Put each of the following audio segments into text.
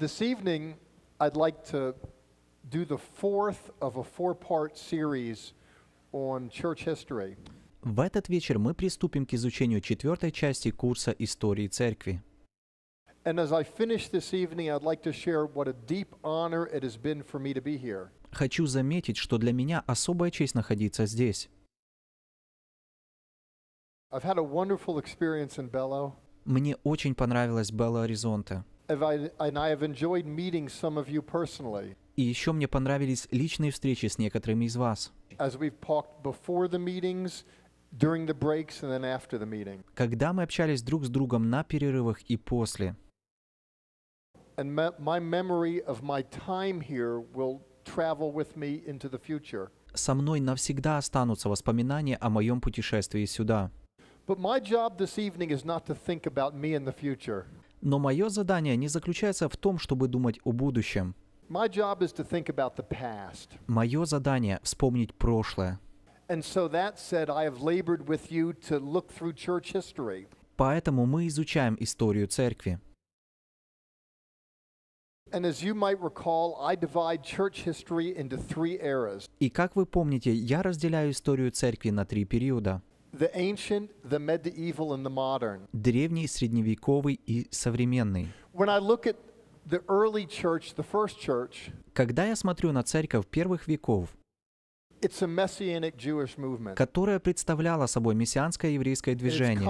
This evening, I'd like to do the fourth of a four-part series on church history. В этот вечер мы приступим к изучению четвертой части курса истории церкви. And as I finish this evening, I'd like to share what a deep honor it has been for me to be here. Хочу заметить, что для меня особая честь находиться здесь. I've had a wonderful experience in Bello. Мне очень понравилось Белла Оризонте. И еще мне понравились личные встречи с некоторыми из вас. Когда мы общались друг с другом на перерывах и после. Со мной навсегда останутся воспоминания о моем путешествии сюда. But my job this evening is not to think about me in the future. Но мое задание не заключается в том, чтобы думать о будущем. Мое задание — вспомнить прошлое. Поэтому мы изучаем историю церкви. И как вы помните, я разделяю историю церкви на три периода. The ancient, the medieval, and the modern. Древний, средневековый и современный. When I look at the early church, the first church, Когда я смотрю на церковь первых веков, которая представляла собой мессианское еврейское движение,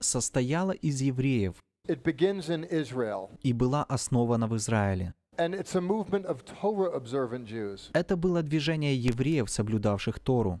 состояла из евреев и была основана в Израиле. And it's a movement of Torah-observant Jews. Это было движение евреев, соблюдавших Тору.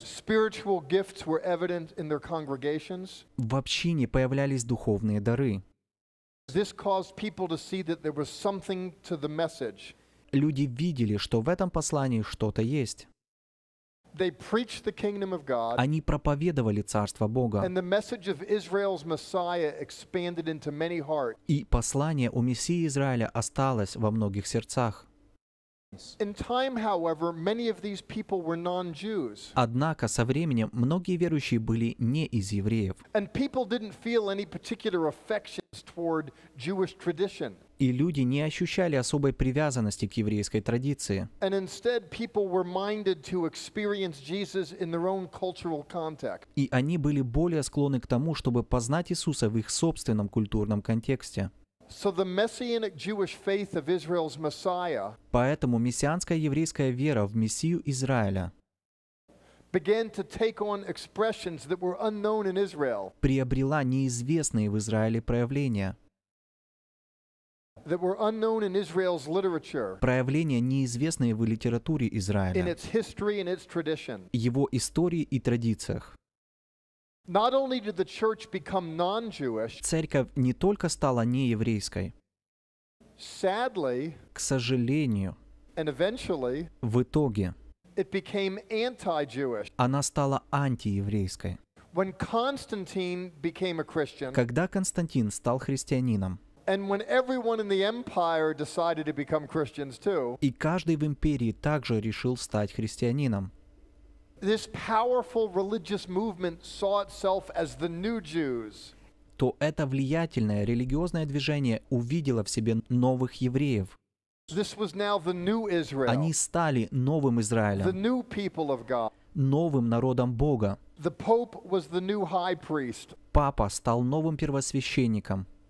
В общине появлялись духовные дары. Люди видели, что в этом послании что-то есть. Они проповедовали Царство Бога. И послание о Мессии Израиля осталось во многих сердцах. Однако со временем многие верующие были не из евреев. И люди не ощущали особой привязанности к еврейской традиции. И они были более склонны к тому, чтобы познать Иисуса в их собственном культурном контексте. Поэтому мессианская еврейская вера в Мессию Израиля приобрела неизвестные в Израиле проявления, проявления, неизвестные в литературе Израиля, его истории и традициях. Церковь не только стала нееврейской, к сожалению, в итоге она стала антиеврейской. Когда Константин стал христианином, и каждый в империи также решил стать христианином, this powerful religious movement saw itself as the new Jews. то это влиятельное религиозное движение увидело в себе новых евреев. Они стали новым Израилем, новым народом Бога. Папа стал новым первосвященником.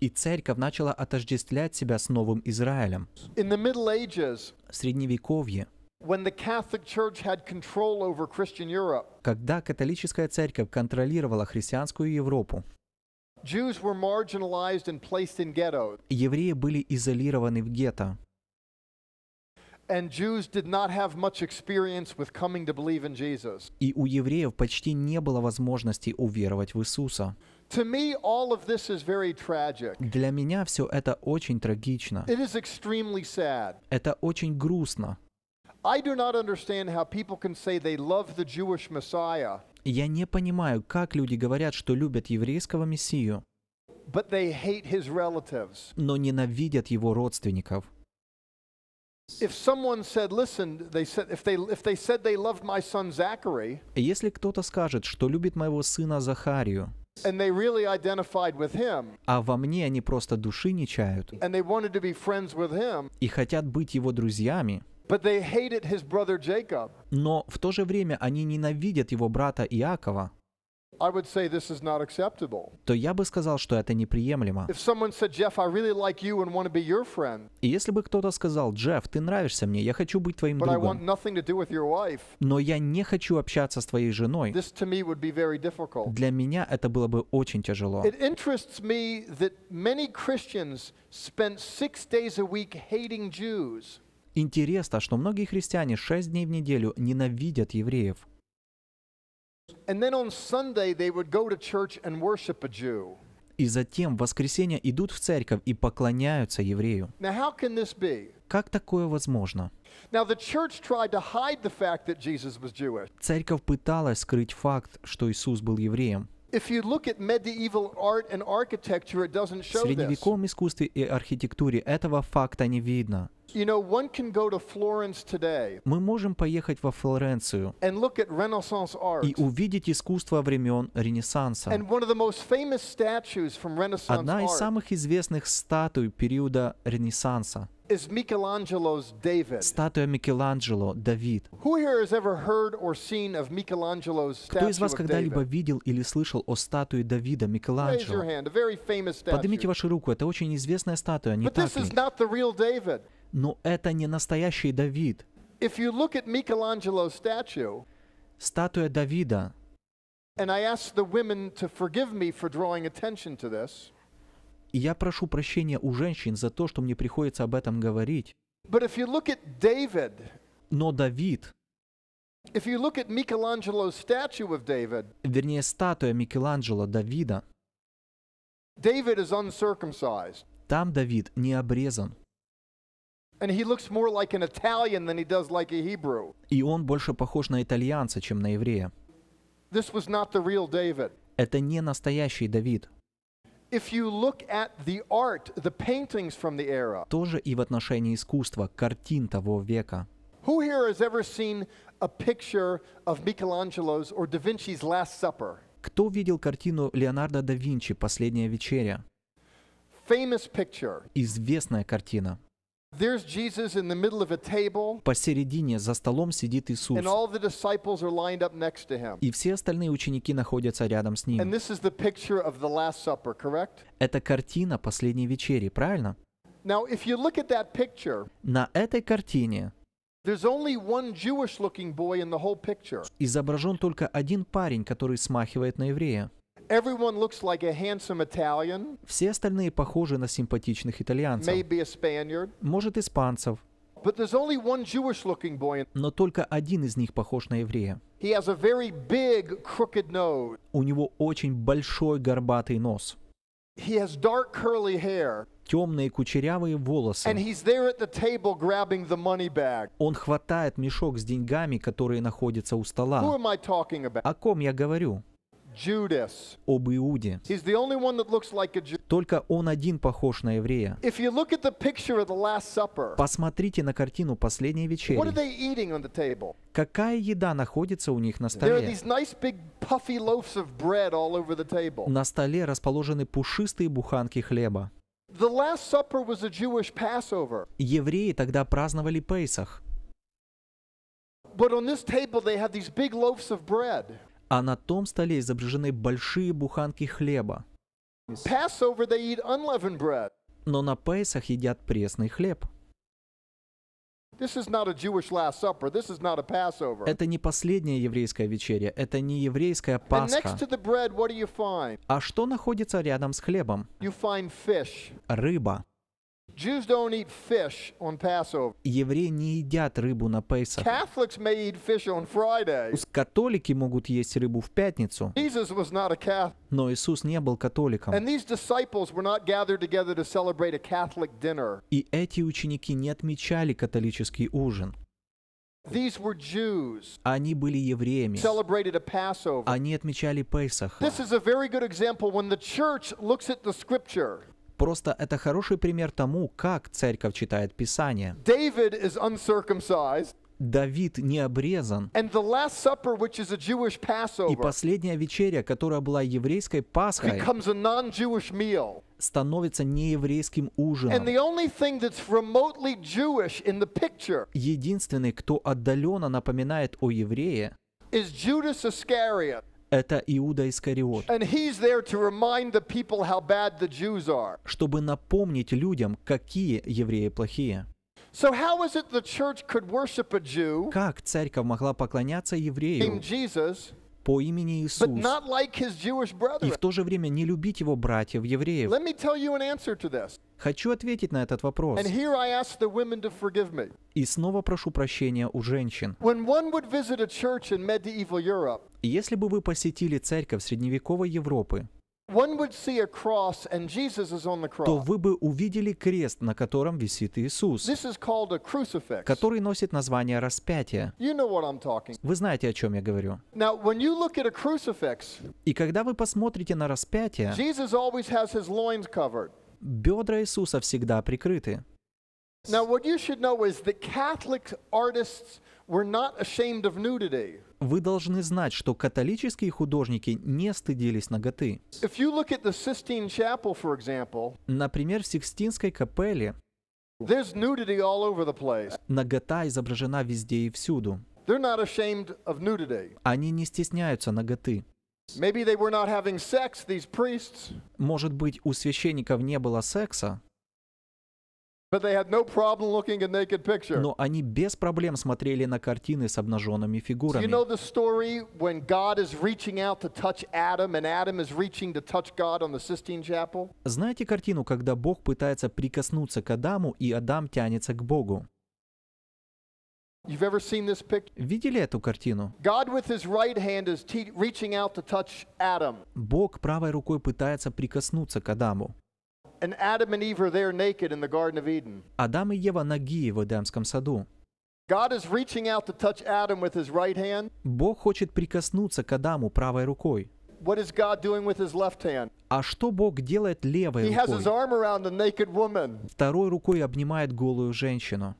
И церковь начала отождествлять себя с новым Израилем. В Средневековье, когда католическая церковь контролировала христианскую Европу, евреи были изолированы в гетто. И у евреев почти не было возможности уверовать в Иисуса. Для меня все это очень трагично. Это очень грустно. Я не понимаю, как люди говорят, что любят еврейского Мессию, но ненавидят его родственников. Если кто-то скажет, что любит моего сына Захарию, а во мне они просто души не чают, и хотят быть его друзьями, но в то же время они ненавидят его брата Иакова то я бы сказал, что это неприемлемо. И если бы кто-то сказал, Джефф, ты нравишься мне, я хочу быть твоим другом, но я не хочу общаться с твоей женой, для меня это было бы очень тяжело. Интересно, что многие христиане шесть дней в неделю ненавидят евреев. И затем в воскресенье идут в церковь и поклоняются еврею. Как такое возможно? Церковь пыталась скрыть факт, что Иисус был евреем. В средневековом искусстве и архитектуре этого факта не видно. Мы можем поехать во Флоренцию и увидеть искусство времен Ренессанса. Одна из самых известных статуй периода Ренессанса is Michelangelo's David. Статуя Микеланджело, Давид. Who here has ever heard or seen of Michelangelo's statue Кто из вас когда-либо видел или слышал о статуе Давида Микеланджело? Поднимите вашу руку, это очень известная статуя, не But так this ли? Is not the real David. Но это не настоящий Давид. If you look at Michelangelo's statue, статуя Давида, and I ask the women to forgive me for drawing attention to this, и я прошу прощения у женщин за то, что мне приходится об этом говорить. Но Давид, if you look at Michelangelo's statue of David, вернее статуя Микеланджело Давида, David is uncircumcised. там Давид не обрезан. And he looks more like an Italian than he does like a Hebrew. И он больше похож на итальянца, чем на еврея. This was not the real David. Это не настоящий Давид. Тоже и в отношении искусства, картин того века. Кто видел картину Леонардо да Винчи «Последняя вечеря»? Известная картина. Посередине за столом сидит Иисус. И все остальные ученики находятся рядом с ним. Это картина последней вечери, правильно? На этой картине изображен только один парень, который смахивает на еврея. Все остальные похожи на симпатичных итальянцев, может, испанцев. Но только один из них похож на еврея. У него очень большой горбатый нос. Темные кучерявые волосы. Он хватает мешок с деньгами, которые находятся у стола. О ком я говорю? об Иуде. Только он один похож на еврея. Посмотрите на картину «Последней вечери». Какая еда находится у них на столе? На столе расположены пушистые буханки хлеба. Евреи тогда праздновали Пейсах. But on this table they have these big loaves of а на том столе изображены большие буханки хлеба. Но на Пейсах едят пресный хлеб. Это не последняя еврейская вечеря, это не еврейская Пасха. А что находится рядом с хлебом? Рыба. Евреи не едят рыбу на Пейсах. Католики могут есть рыбу в пятницу. Но Иисус не был католиком. И эти ученики не отмечали католический ужин. Они были евреями. Они отмечали Пейсах. Просто это хороший пример тому, как церковь читает Писание. Давид не обрезан. И последняя вечеря, которая была еврейской Пасхой, становится нееврейским ужином. Единственный, кто отдаленно напоминает о еврее, это Иуда Искариот, чтобы напомнить людям, какие евреи плохие. So how is it the church could worship a Jew, как церковь могла поклоняться еврею, Jesus, по имени Иисус. И в то же время не любить его братьев евреев. Хочу ответить на этот вопрос. И снова прошу прощения у женщин. Если бы вы посетили церковь средневековой Европы, то вы бы увидели крест, на котором висит Иисус, который носит название распятия. Вы знаете, о чем я говорю. И когда вы посмотрите на распятие, бедра Иисуса всегда прикрыты. Now, what you should know is that Catholic artists вы должны знать, что католические художники не стыдились ноготы. Например, в Сикстинской капелле нагота изображена везде и всюду. Они не стесняются наготы. Может быть, у священников не было секса? Но они без проблем смотрели на картины с обнаженными фигурами. Знаете картину, когда Бог пытается прикоснуться к Адаму, и Адам тянется к Богу? Видели эту картину? Бог правой рукой пытается прикоснуться к Адаму. Адам и Ева наги в Эдемском саду. Бог хочет прикоснуться к Адаму правой рукой. What is God doing with his left hand? А что Бог делает левой рукой? Второй рукой обнимает голую женщину.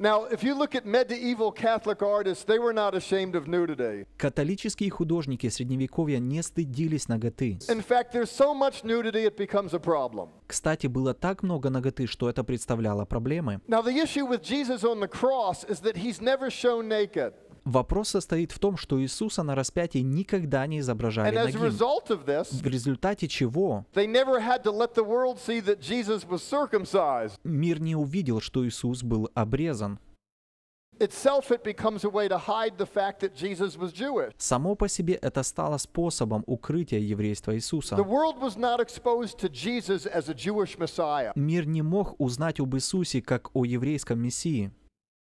Now, if you look at medieval Catholic artists, they were not ashamed of nudity. Католические художники средневековья не стыдились наготы. In fact, there's so much nudity it becomes a problem. Кстати, было так много наготы, что это представляло проблемы. Now, the issue with Jesus on the cross is that he's never shown naked. Вопрос состоит в том, что Иисуса на распятии никогда не изображали ногим. В результате чего мир не увидел, что Иисус был обрезан. Само по себе это стало способом укрытия еврейства Иисуса. Мир не мог узнать об Иисусе как о еврейском Мессии.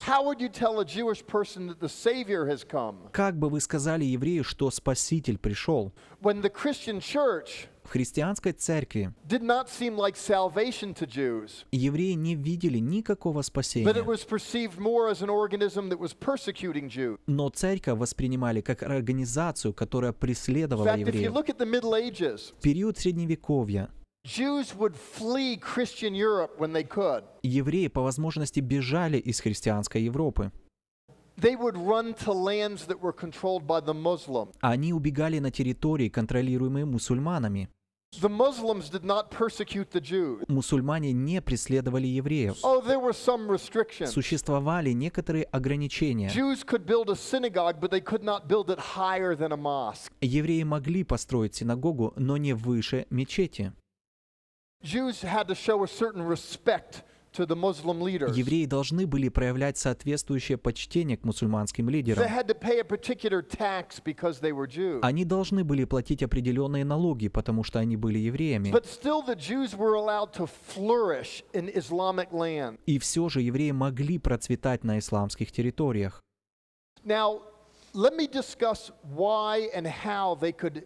Как бы вы сказали еврею, что Спаситель пришел? в христианской церкви евреи не видели никакого спасения. Но церковь воспринимали как организацию, которая преследовала евреев. В период Средневековья, Евреи по возможности бежали из христианской Европы. Они убегали на территории, контролируемые мусульманами. Мусульмане не преследовали евреев. Oh, Существовали некоторые ограничения. Евреи могли построить синагогу, но не выше мечети. Евреи должны были проявлять соответствующее почтение к мусульманским лидерам. Они должны были платить определенные налоги, потому что они были евреями. И все же евреи могли процветать на исламских территориях. Now, let me discuss why and how they could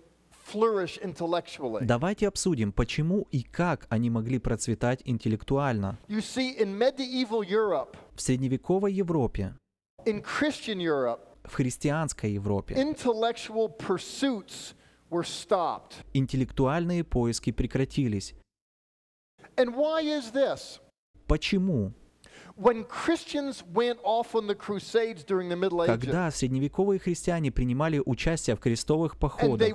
Давайте обсудим, почему и как они могли процветать интеллектуально. В средневековой Европе, в христианской Европе, интеллектуальные поиски прекратились. Почему? Когда средневековые христиане принимали участие в крестовых походах,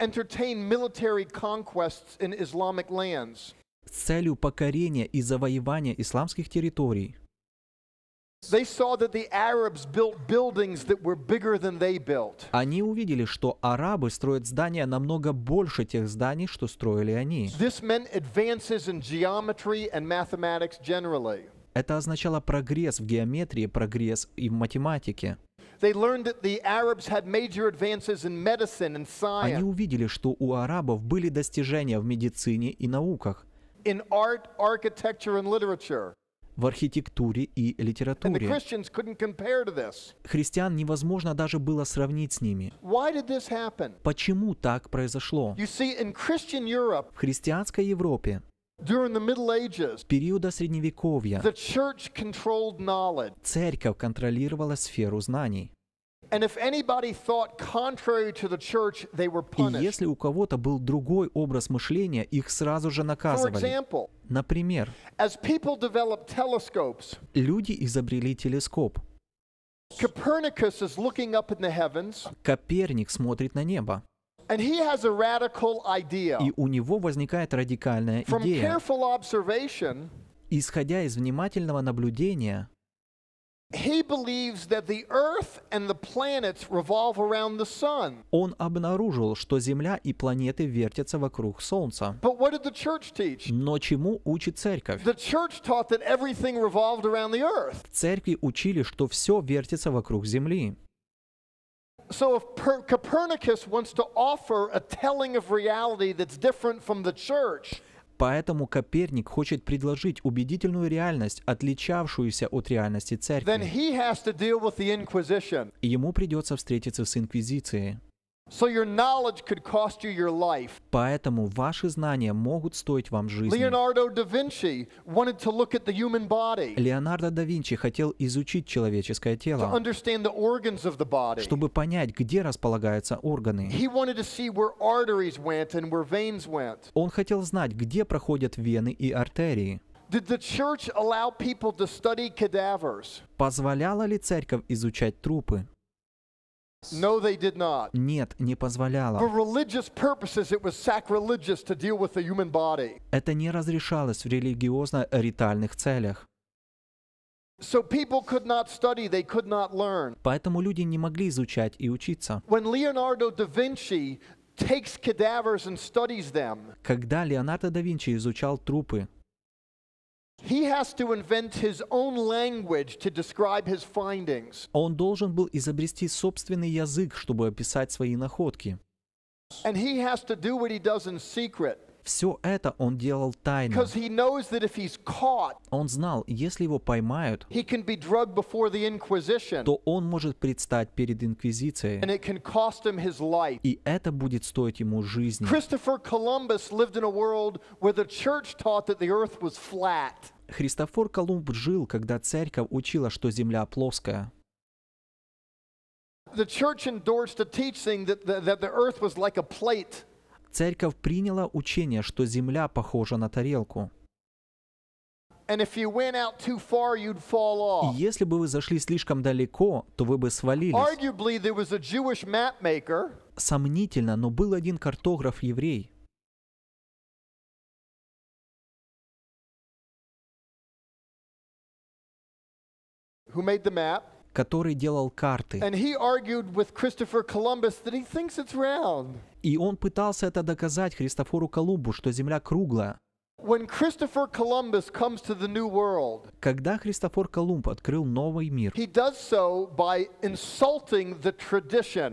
entertain military conquests in Islamic lands. С целью покорения и завоевания исламских территорий. Они увидели, что арабы строят здания намного больше тех зданий, что строили они. Это означало прогресс в геометрии, прогресс и в математике. Они увидели, что у арабов были достижения в медицине и науках. In art, architecture and literature в архитектуре и литературе. Христиан невозможно даже было сравнить с ними. Почему так произошло? В христианской Европе в периода Средневековья церковь контролировала сферу знаний. И если у кого-то был другой образ мышления, их сразу же наказывали. Например, люди изобрели телескоп. Коперник смотрит на небо. И у него возникает радикальная идея. Исходя из внимательного наблюдения, He believes that the Earth and the planets revolve around the sun. Он обнаружил, что Земля и планеты вертятся вокруг Солнца. But what did the church teach? Но чему учит церковь? The church taught that everything revolved around the Earth. церкви учили, что все вертится вокруг Земли. So if per Copernicus wants to offer a telling of reality that's different from the church, Поэтому Коперник хочет предложить убедительную реальность, отличавшуюся от реальности церкви. Ему придется встретиться с инквизицией. Поэтому ваши знания могут стоить вам жизни. Леонардо да Винчи хотел изучить человеческое тело, чтобы понять, где располагаются органы. Он хотел знать, где проходят вены и артерии. Did the church allow people to study cadavers? Позволяла ли церковь изучать трупы? No, they did not. Нет, не позволяло. For religious purposes, it was sacrilegious to deal with the human body. Это не разрешалось в религиозно-ритуальных целях. So people could not study, they could not learn. Поэтому люди не могли изучать и учиться. When Leonardo da Vinci takes cadavers and studies them. Когда Леонардо да Винчи изучал трупы, He has to invent his own language to describe his findings. Он должен был изобрести собственный язык, чтобы описать свои находки. And he has to do what he does in secret. Все это он делал тайно. Он знал, если его поймают, то он может предстать перед Инквизицией. И это будет стоить ему жизни. Христофор Колумб жил, когда церковь учила, что Земля плоская. The church endorsed a teaching that the, that the Церковь приняла учение, что земля похожа на тарелку. И если бы вы зашли слишком далеко, то вы бы свалились. Сомнительно, но был один картограф-еврей, who made the map, который делал карты. And he argued with Christopher Columbus that he thinks it's round. И он пытался это доказать Христофору Колумбу, что Земля круглая. Когда Христофор Колумб открыл новый мир,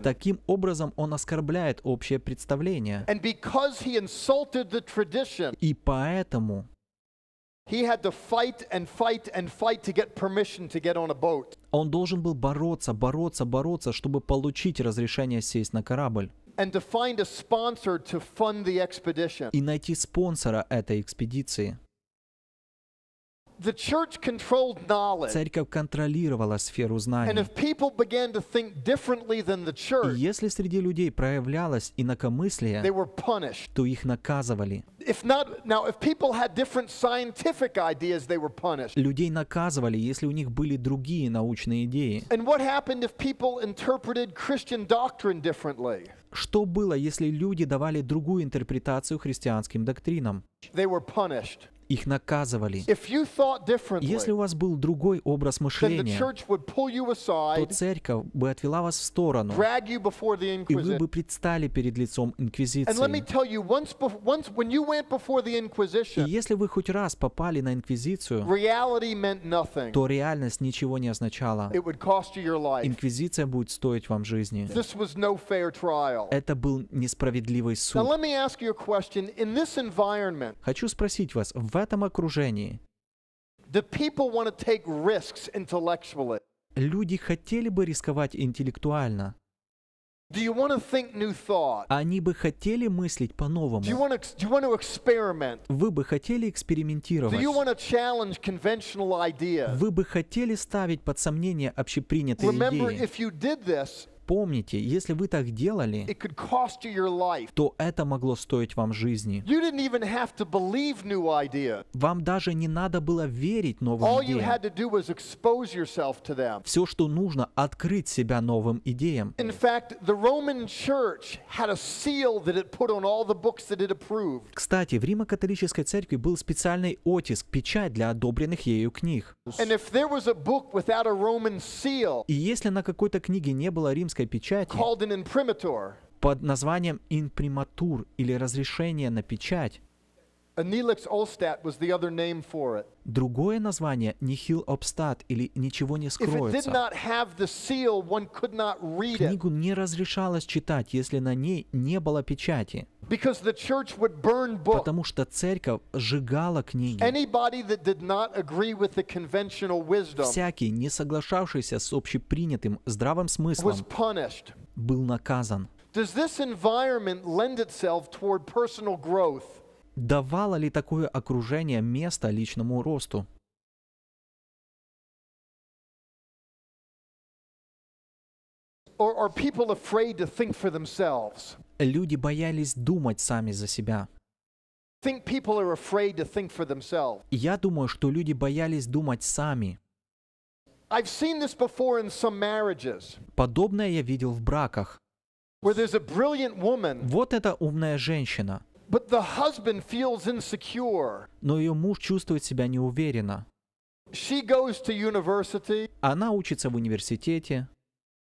таким образом он оскорбляет общее представление. И поэтому он должен был бороться, бороться, бороться, чтобы получить разрешение сесть на корабль. and to find a sponsor to fund the expedition. Церковь контролировала сферу знаний. И если среди людей проявлялось инакомыслие, то их наказывали. Людей наказывали, если у них были другие научные идеи. Что было, если люди давали другую интерпретацию христианским доктринам? их наказывали. Если у вас был другой образ мышления, то церковь бы отвела вас в сторону, и вы бы предстали перед лицом Инквизиции. И если вы хоть раз попали на Инквизицию, то реальность ничего не означала. Инквизиция будет стоить вам жизни. Это был несправедливый суд. Хочу спросить вас, в в этом окружении. Люди хотели бы рисковать интеллектуально. Они бы хотели мыслить по-новому. Вы бы хотели экспериментировать. Вы бы хотели ставить под сомнение общепринятые идеи. Помните, если вы так делали, то это могло стоить вам жизни. Вам даже не надо было верить новым идеям. Все, что нужно, открыть себя новым идеям. Кстати, в Римо-католической церкви был специальный оттиск, печать для одобренных ею книг. И если на какой-то книге не было римской римской печати под названием имприматур или разрешение на печать Другое название – «Нихил обстат» или «Ничего не скроется». Книгу не разрешалось читать, если на ней не было печати. Потому что церковь сжигала книги. Всякий, не соглашавшийся с общепринятым здравым смыслом, был наказан. Does this environment lend itself toward personal growth? давало ли такое окружение место личному росту? Or are people afraid to think for themselves? Люди боялись думать сами за себя. Think people are afraid to think for themselves. Я думаю, что люди боялись думать сами. I've seen this before in some marriages. Подобное я видел в браках. Where there's a brilliant woman. Вот эта умная женщина. But the husband feels insecure. Но ее муж чувствует себя неуверенно. She goes to university. Она учится в университете.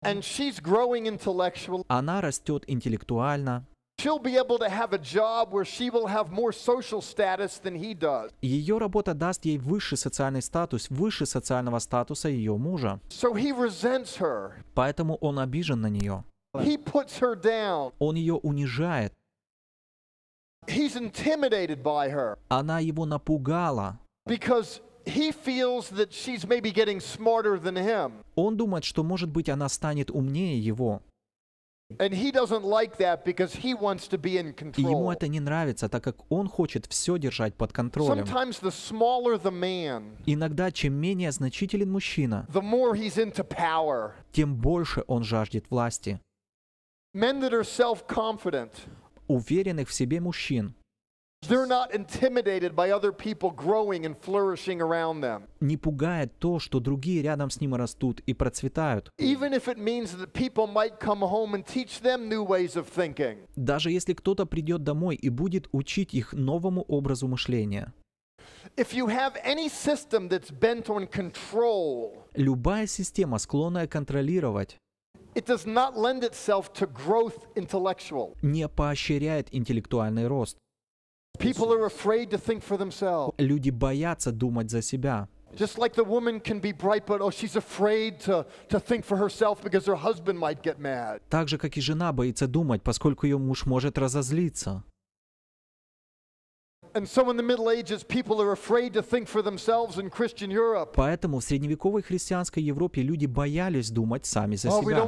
And she's growing intellectually. Она растет интеллектуально. She'll be able to have a job where she will have more social status than he does. Ее работа даст ей высший социальный статус, выше социального статуса ее мужа. So he resents her. Поэтому он обижен на нее. He puts her down. Он ее унижает. He's intimidated by her. Она его напугала. Because he feels that she's maybe getting smarter than him. Он думает, что может быть она станет умнее его. And he doesn't like that because he wants to be in И control. ему это не нравится, так как он хочет все держать под контролем. Sometimes the smaller the man, Иногда, чем менее значителен мужчина, the more he's into power. тем больше он жаждет власти. Men that are self confident уверенных в себе мужчин. Не пугает то, что другие рядом с ним растут и процветают. Даже если кто-то придет домой и будет учить их новому образу мышления. Любая система, склонная контролировать, не поощряет интеллектуальный рост. Люди боятся думать за себя. Just like the woman can be bright, but oh, she's afraid to, to think for herself because her husband might get mad. Так же, как и жена боится думать, поскольку ее муж может разозлиться. Поэтому в средневековой христианской Европе люди боялись думать сами за oh, себя.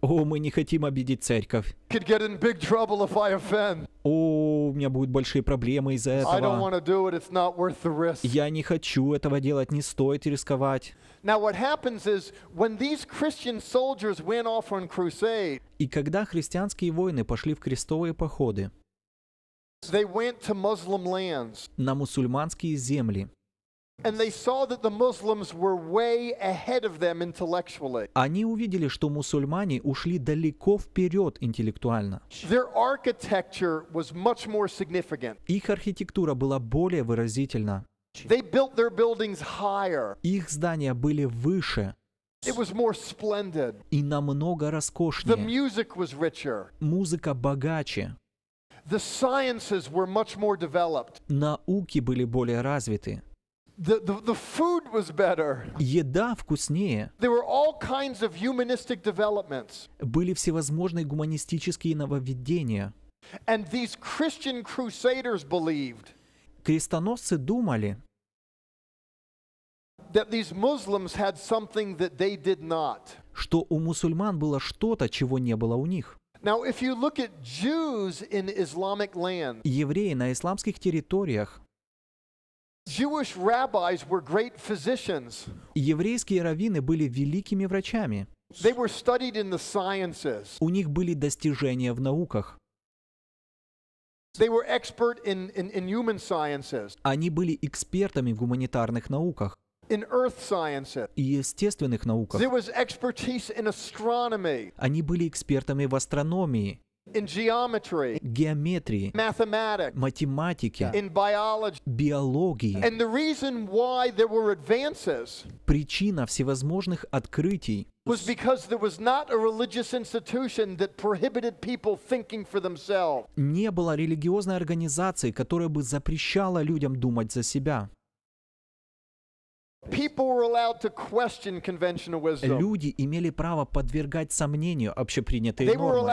О, мы не хотим обидеть церковь. О, у меня будут большие проблемы из-за этого. Я не хочу этого делать, не стоит рисковать. И когда христианские воины пошли в крестовые походы, They went to Muslim lands. на мусульманские земли. Они увидели, что мусульмане ушли далеко вперед интеллектуально. Их архитектура была более выразительна. Их здания были выше. It was more splendid. И намного роскошнее. The music was richer. Музыка богаче. Науки были более развиты. Еда вкуснее. Были всевозможные гуманистические нововведения. Крестоносцы думали, что у мусульман было что-то, чего не было у них. Евреи на исламских территориях Еврейские раввины были великими врачами. У них были достижения в науках. Они были экспертами в гуманитарных науках и естественных науках. Они были экспертами в астрономии, in geometry, геометрии, mathematics, математике, in biology, биологии. And the reason why there were advances причина всевозможных открытий was because there was not a religious institution that prohibited people thinking for themselves. Не было религиозной организации, которая бы запрещала людям думать за себя. Люди имели право подвергать сомнению общепринятые нормы.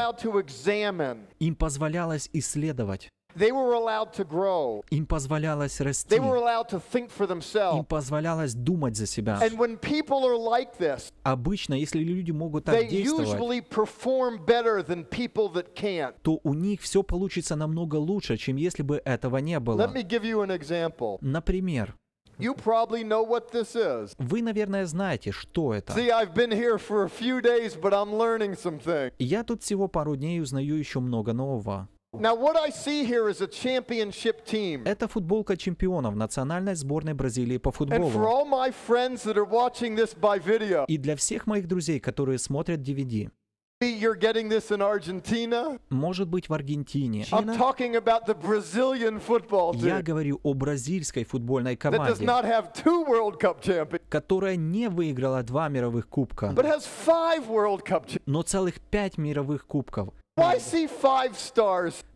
Им позволялось исследовать. They were allowed to grow. Им позволялось расти. They were allowed to think for themselves. Им позволялось думать за себя. And when people are like this, Обычно, если люди могут так they действовать, perform better than people that can't. то у них все получится намного лучше, чем если бы этого не было. Let me give you an example. Например, You probably know what this is. Вы, наверное, знаете, что это. See, I've been here for a few days, but I'm learning some things. Я тут всего пару дней узнаю еще много нового. Now what I see here is a championship team. Это футболка чемпионов национальной сборной Бразилии по футболу. And for all my friends that are watching this by video. И для всех моих друзей, которые смотрят DVD. Может быть, в Аргентине. Я говорю о бразильской футбольной команде, которая не выиграла два мировых кубка, но целых пять мировых кубков.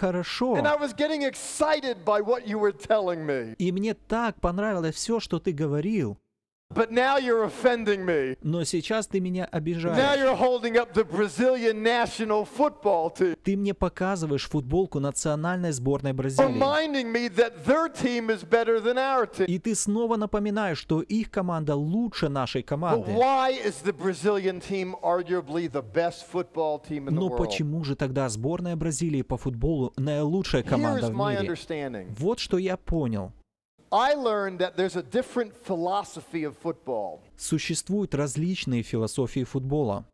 хорошо. И мне так понравилось все, что ты говорил. But now you're offending me. Но сейчас ты меня обижаешь. Now you're holding up the Brazilian national football team. Ты мне показываешь футболку национальной сборной Бразилии. Reminding me that their team is better than our team. И ты снова напоминаешь, что их команда лучше нашей команды. But why is the Brazilian team arguably the best football team in the world? Но почему же тогда сборная Бразилии по футболу наилучшая команда Here's в мире? My understanding. Вот что я понял. I learned that there's a different philosophy of football. Существуют различные философии футбола.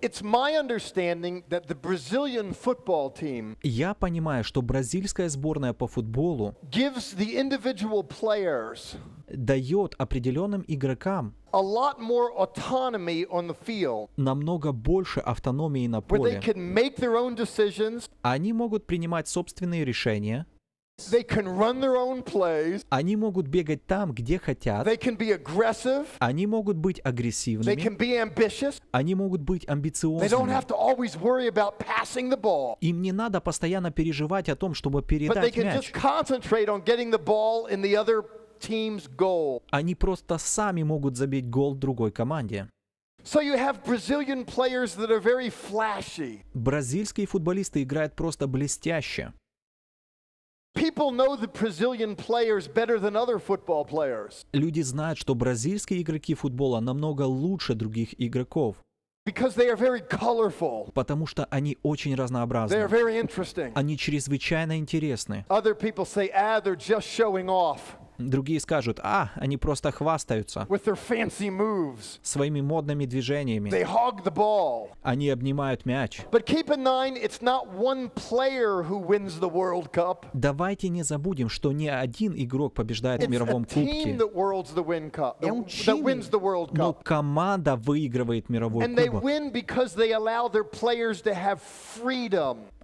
It's my understanding that the Brazilian football team Я понимаю, что бразильская сборная по футболу gives the individual players дает определенным игрокам a lot more autonomy on the field, намного больше автономии на поле. Where they can make their own decisions. Они могут принимать собственные решения. Они могут бегать там, где хотят. Они могут быть агрессивными. Они могут быть амбициозными. Им не надо постоянно переживать о том, чтобы передать мяч. Они просто сами могут забить гол другой команде. So you have Brazilian players that are very flashy. Бразильские футболисты играют просто блестяще. Люди знают, что бразильские игроки футбола намного лучше других игроков. Потому что они очень разнообразны. Они чрезвычайно интересны. Ah, Другие скажут, а, они просто хвастаются своими модными движениями. Они обнимают мяч. Давайте не забудем, что не один игрок побеждает в мировом кубке. Но команда выигрывает мировой кубок.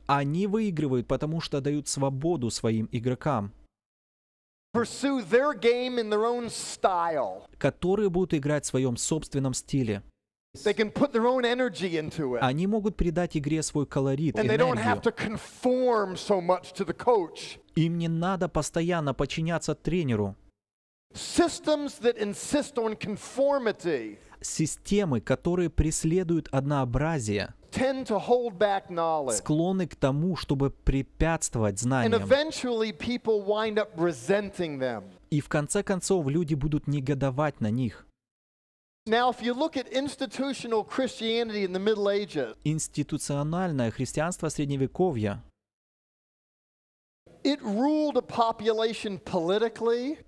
Они выигрывают, потому что дают свободу своим игрокам которые будут играть в своем собственном стиле. Они могут придать игре свой колорит, энергию. Им не надо постоянно подчиняться тренеру. Системы, которые преследуют однообразие, склонны к тому, чтобы препятствовать знаниям. И в конце концов люди будут негодовать на них. Институциональное христианство средневековья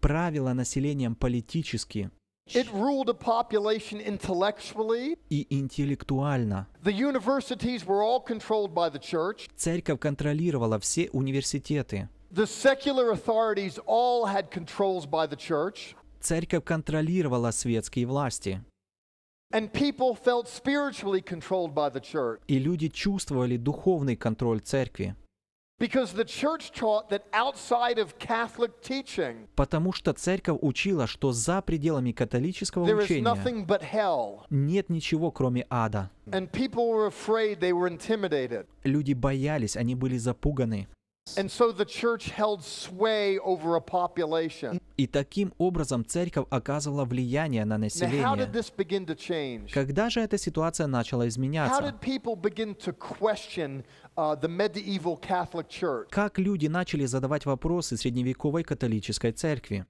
правило населением политически. It ruled a population intellectually. И интеллектуально. The universities were all controlled by the church. Церковь контролировала все университеты. The secular authorities all had controls by the church. Церковь контролировала светские власти. And people felt spiritually controlled by the church. И люди чувствовали духовный контроль церкви. Потому что церковь учила, что за пределами католического учения нет ничего, кроме ада. Люди боялись, они были запуганы. And so the church held sway over и таким образом церковь оказывала влияние на население. Когда же эта ситуация начала изменяться? Uh, как люди начали задавать вопросы средневековой католической церкви?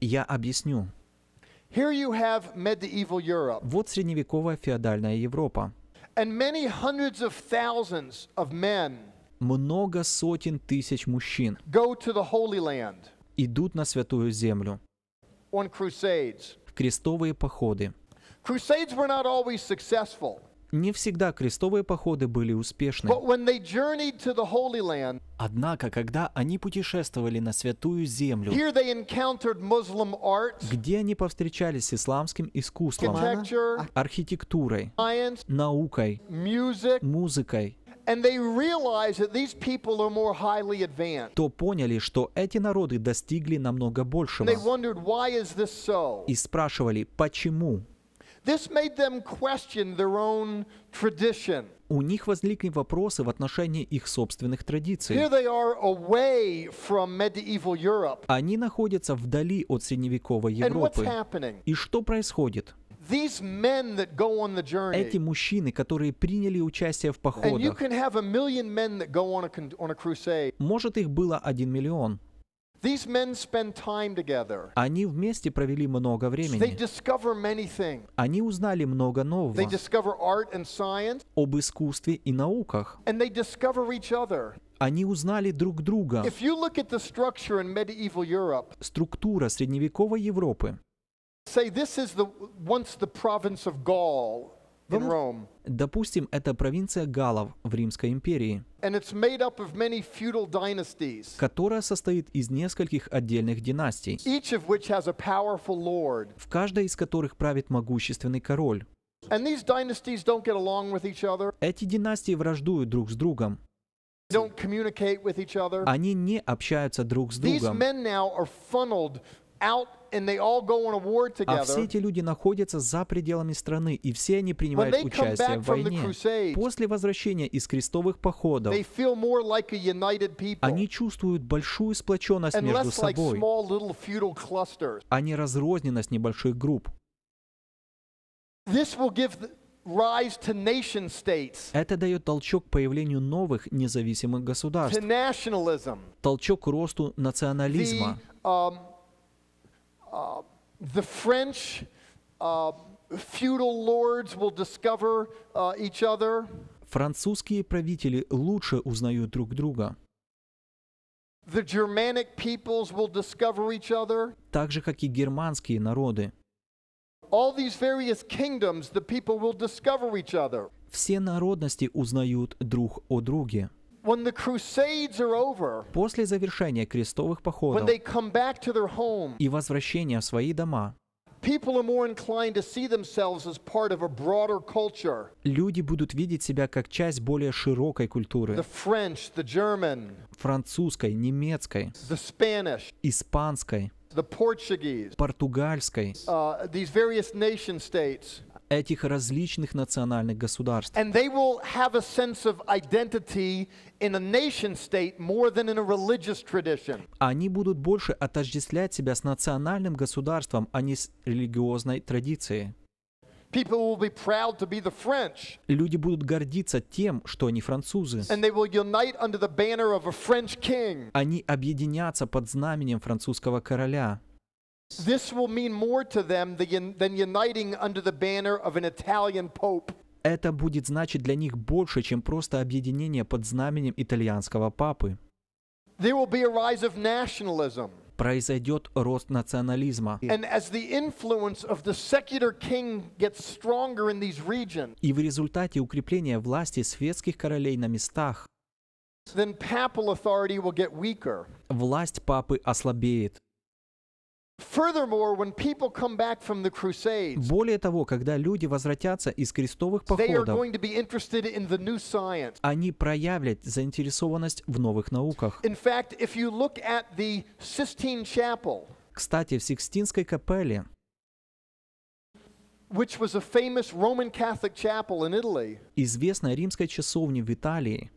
Я объясню. Вот средневековая феодальная Европа. Много сотен тысяч мужчин идут на святую землю. В Крестовые походы. Не всегда крестовые походы были успешны. Однако, когда они путешествовали на Святую Землю, где они повстречались с исламским искусством, архитектурой, наукой, музыкой, то поняли, что эти народы достигли намного большего. И спрашивали, почему? У них возникли вопросы в отношении их собственных традиций. Они находятся вдали от средневековой Европы. И что происходит? Эти мужчины, которые приняли участие в походах, может их было один миллион. Они вместе провели много времени. Они узнали много нового об искусстве и науках они узнали друг друга. Структура средневековой Европы Say this is the once the province of Gaul in Rome. Допустим, это провинция Галов в Римской империи, and it's made up of many feudal dynasties, которая состоит из нескольких отдельных династий, each of which has a powerful lord. в каждой из которых правит могущественный король. And these dynasties don't get along with each other. Эти династии враждуют друг с другом. They don't communicate with each other. Они не общаются друг с другом. These men now are funneled а все эти люди находятся за пределами страны, и все они принимают участие в войне. После возвращения из крестовых походов они чувствуют большую сплоченность между собой, а не разрозненность небольших групп. Это дает толчок появлению новых независимых государств, толчок к росту национализма, um, Uh, the French uh, feudal lords will discover uh, each other. Французские правители лучше узнают друг друга. The Germanic peoples will discover each other. Так же, как и германские народы. All these various kingdoms, the people will discover each other. Все народности узнают друг о друге. После завершения крестовых походов и возвращения в свои дома, Люди будут видеть себя как часть более широкой культуры. Французской, немецкой, испанской, португальской, uh, этих различных национальных государств. Они будут больше отождествлять себя с национальным государством, а не с религиозной традицией. People will be proud to be the French. Люди будут гордиться тем, что они французы. And they will unite under the banner of a French king. Они объединятся под знаменем французского короля. This will mean more to them than uniting under the banner of an Italian pope. Это будет значить для них больше, чем просто объединение под знаменем итальянского папы. There will be a rise of nationalism. Произойдет рост национализма. And as the influence of the secular king gets stronger in these regions, И в результате укрепления власти светских королей на местах then papal authority will get weaker. власть папы ослабеет. Более того, когда люди возвратятся из крестовых походов, они проявят заинтересованность в новых науках. Кстати, в Сикстинской капелле, which was a Известная римская часовня в Италии.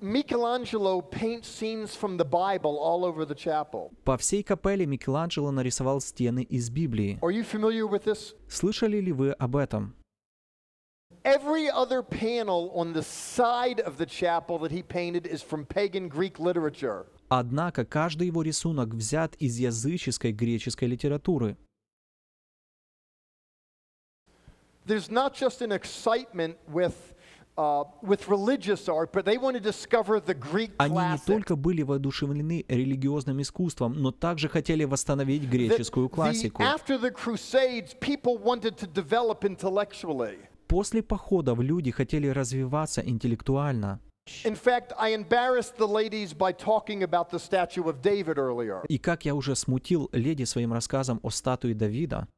Michelangelo paints scenes from the Bible all over the chapel. По всей капелле Микеланджело нарисовал стены из Библии. Are you familiar with this? Слышали ли вы об этом? Every other panel on the side of the chapel that he painted is from pagan Greek literature. Однако каждый его рисунок взят из языческой греческой литературы. There's not just an excitement with они не только были воодушевлены религиозным искусством, но также хотели восстановить греческую классику. После походов люди хотели развиваться интеллектуально. И как я уже смутил леди своим рассказом о статуе Давида,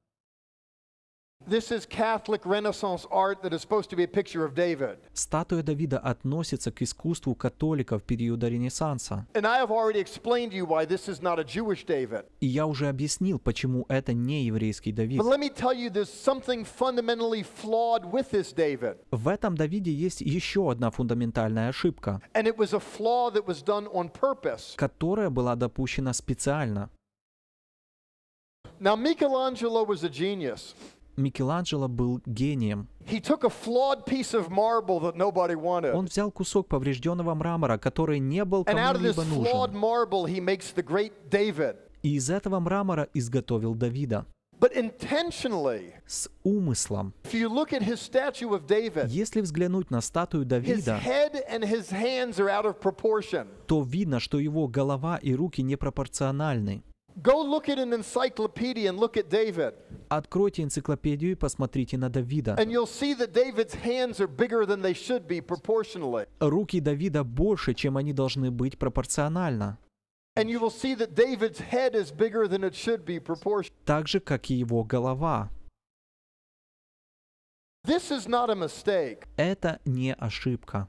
This is Catholic Renaissance art that is supposed to be a picture of David. Статуя Давида относится к искусству католиков периода Ренессанса. And I have already explained to you why this is not a Jewish David. И я уже объяснил, почему это не еврейский Давид. But let me tell you, there's something fundamentally flawed with this David. В этом Давиде есть еще одна фундаментальная ошибка. And it was a flaw that was done on purpose. Которая была допущена специально. Now Michelangelo was a genius. Микеланджело был гением. Он взял кусок поврежденного мрамора, который не был кому-либо нужен. И из этого мрамора изготовил Давида. С умыслом. Если взглянуть на статую Давида, то видно, что его голова и руки непропорциональны. Go look at an encyclopedia and look at David. Откройте энциклопедию и посмотрите на Давида. Руки Давида больше, чем они должны быть пропорционально. Так же, как и его голова. Это не ошибка.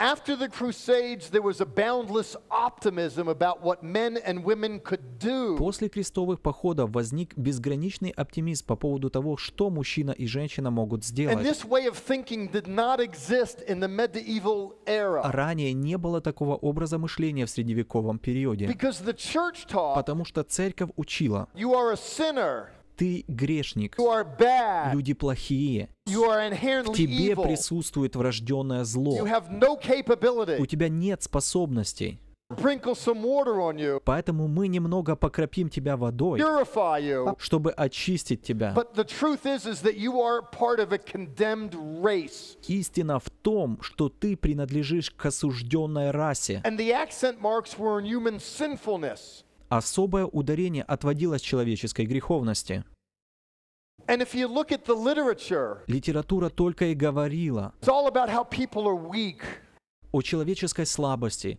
After the Crusades, there was a boundless optimism about what men and women could do. После крестовых походов возник безграничный оптимизм по поводу того, что мужчина и женщина могут сделать. And this way of thinking did not exist in the medieval era. Ранее не было такого образа мышления в средневековом периоде. Because the church taught, потому что церковь учила. You are a sinner ты грешник. Люди плохие. В тебе присутствует врожденное зло. У тебя нет способностей. Поэтому мы немного покропим тебя водой, чтобы очистить тебя. Истина в том, что ты принадлежишь к осужденной расе особое ударение отводилось человеческой греховности. Литература только и говорила о человеческой слабости,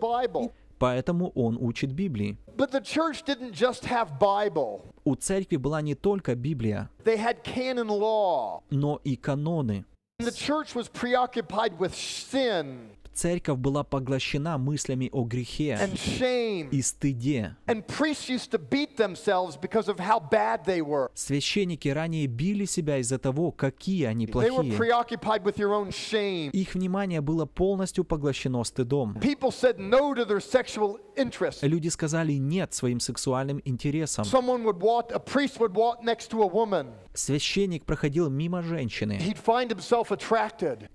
Поэтому он учит Библии. У церкви была не только Библия, но и каноны. Церковь была поглощена мыслями о грехе и стыде. Священники ранее били себя из-за того, какие они плохие. Их внимание было полностью поглощено стыдом. Люди сказали «нет» своим сексуальным интересам. Священник проходил мимо женщины,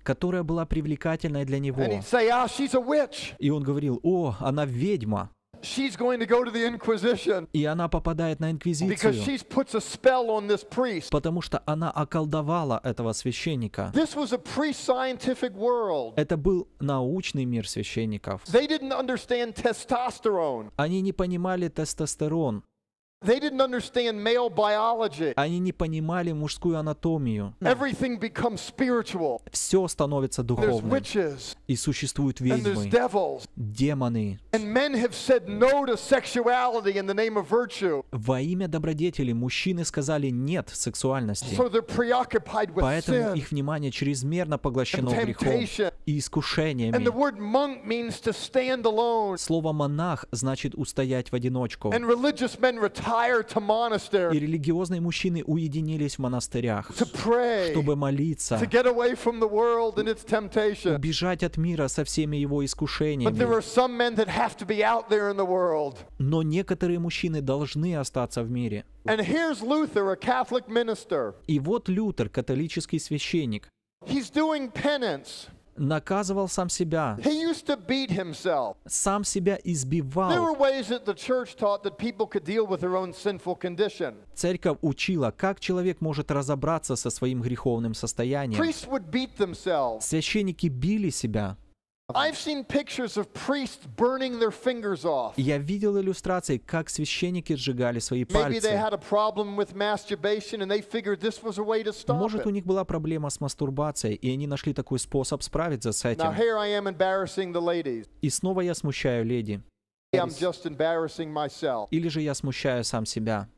которая была привлекательной для него say, "Ah, she's a witch." И он говорил, о, она ведьма. She's going to go to the Inquisition. И она попадает на Because she инквизицию, puts a spell on this priest. потому что она околдовала этого священника. This was a pre-scientific world. Это был научный мир священников. They didn't understand testosterone. Они не понимали тестостерон. They didn't understand male biology. Они не понимали мужскую анатомию. Everything becomes spiritual. Все становится духовным. There's witches. И существуют ведьмы, and there's devils. демоны. And men have said no to sexuality in the name of virtue. Во имя добродетели мужчины сказали нет сексуальности. So they're preoccupied with Поэтому sin. их внимание чрезмерно поглощено and грехом temptation. и искушениями. And the word monk means to stand alone. Слово «монах» значит «устоять в одиночку». And religious men retire и религиозные мужчины уединились в монастырях, чтобы молиться, убежать от мира со всеми его искушениями. Но некоторые мужчины должны остаться в мире. И вот Лютер, католический священник. He's doing penance наказывал сам себя. Сам себя избивал. Церковь учила, как человек может разобраться со своим греховным состоянием. Священники били себя. I've seen pictures of priests burning their fingers off. Я видел иллюстрации, как священники сжигали свои пальцы. Может, у них была проблема с мастурбацией, и они нашли такой способ справиться с этим. И снова я смущаю леди. Или же я смущаю сам себя.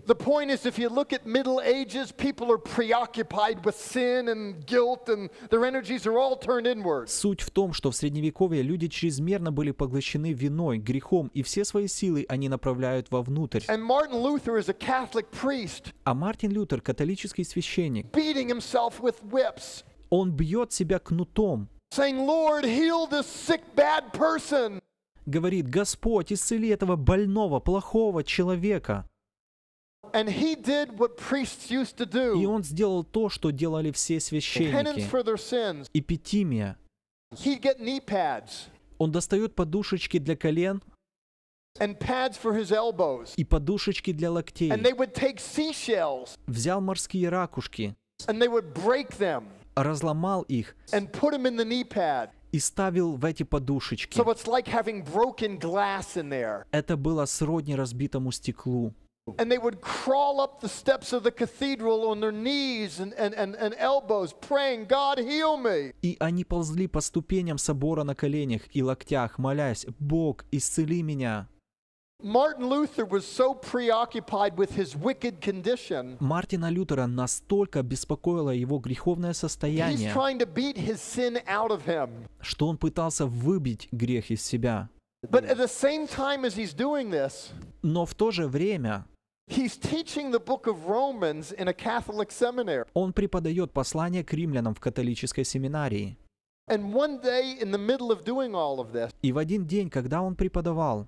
Суть в том, что в Средневековье люди чрезмерно были поглощены виной, грехом, и все свои силы они направляют вовнутрь. А Мартин Лютер — католический священник. Он бьет себя кнутом. Saying, Lord, heal this sick, bad person говорит, Господь, исцели этого больного, плохого человека. И он сделал то, что делали все священники. Эпитимия. Он достает подушечки для колен и подушечки для локтей. Взял морские ракушки, разломал их и ставил в эти подушечки. So it's like having broken glass in there. Это было сродни разбитому стеклу. And they would crawl up the steps of the cathedral on their knees and, and, and, and elbows, praying, God, heal me. И они ползли по ступеням собора на коленях и локтях, молясь, Бог, исцели меня. Мартина Лютера настолько беспокоило его греховное состояние, что он пытался выбить грех из себя. Но в то же время он преподает послание к римлянам в католической семинарии. И в один день, когда он преподавал,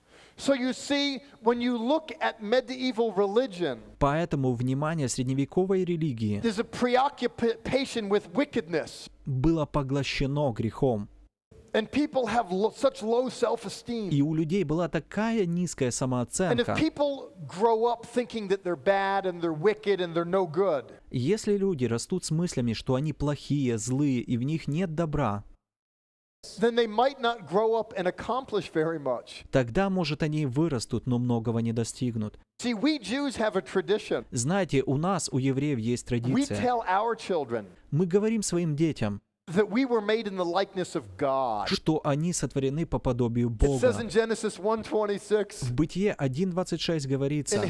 Поэтому внимание средневековой религии было поглощено грехом. И у людей была такая низкая самооценка. Если люди растут с мыслями, что они плохие, злые и в них нет добра, Тогда, может, они вырастут, но многого не достигнут. Знаете, у нас, у евреев, есть традиция. Мы говорим своим детям, что они сотворены по подобию Бога. В Бытие 1.26 говорится,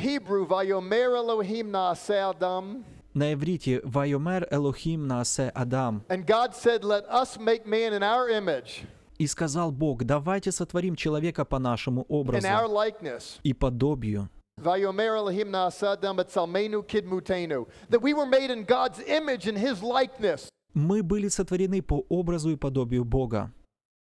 на иврите «Вайомер Элохим Наасе Адам». И сказал Бог, давайте сотворим человека по нашему образу и подобию. Vayomer Elohim Naasadam et Salmenu Kidmutenu. That we were made in God's image and His likeness. Мы были сотворены по образу и подобию Бога.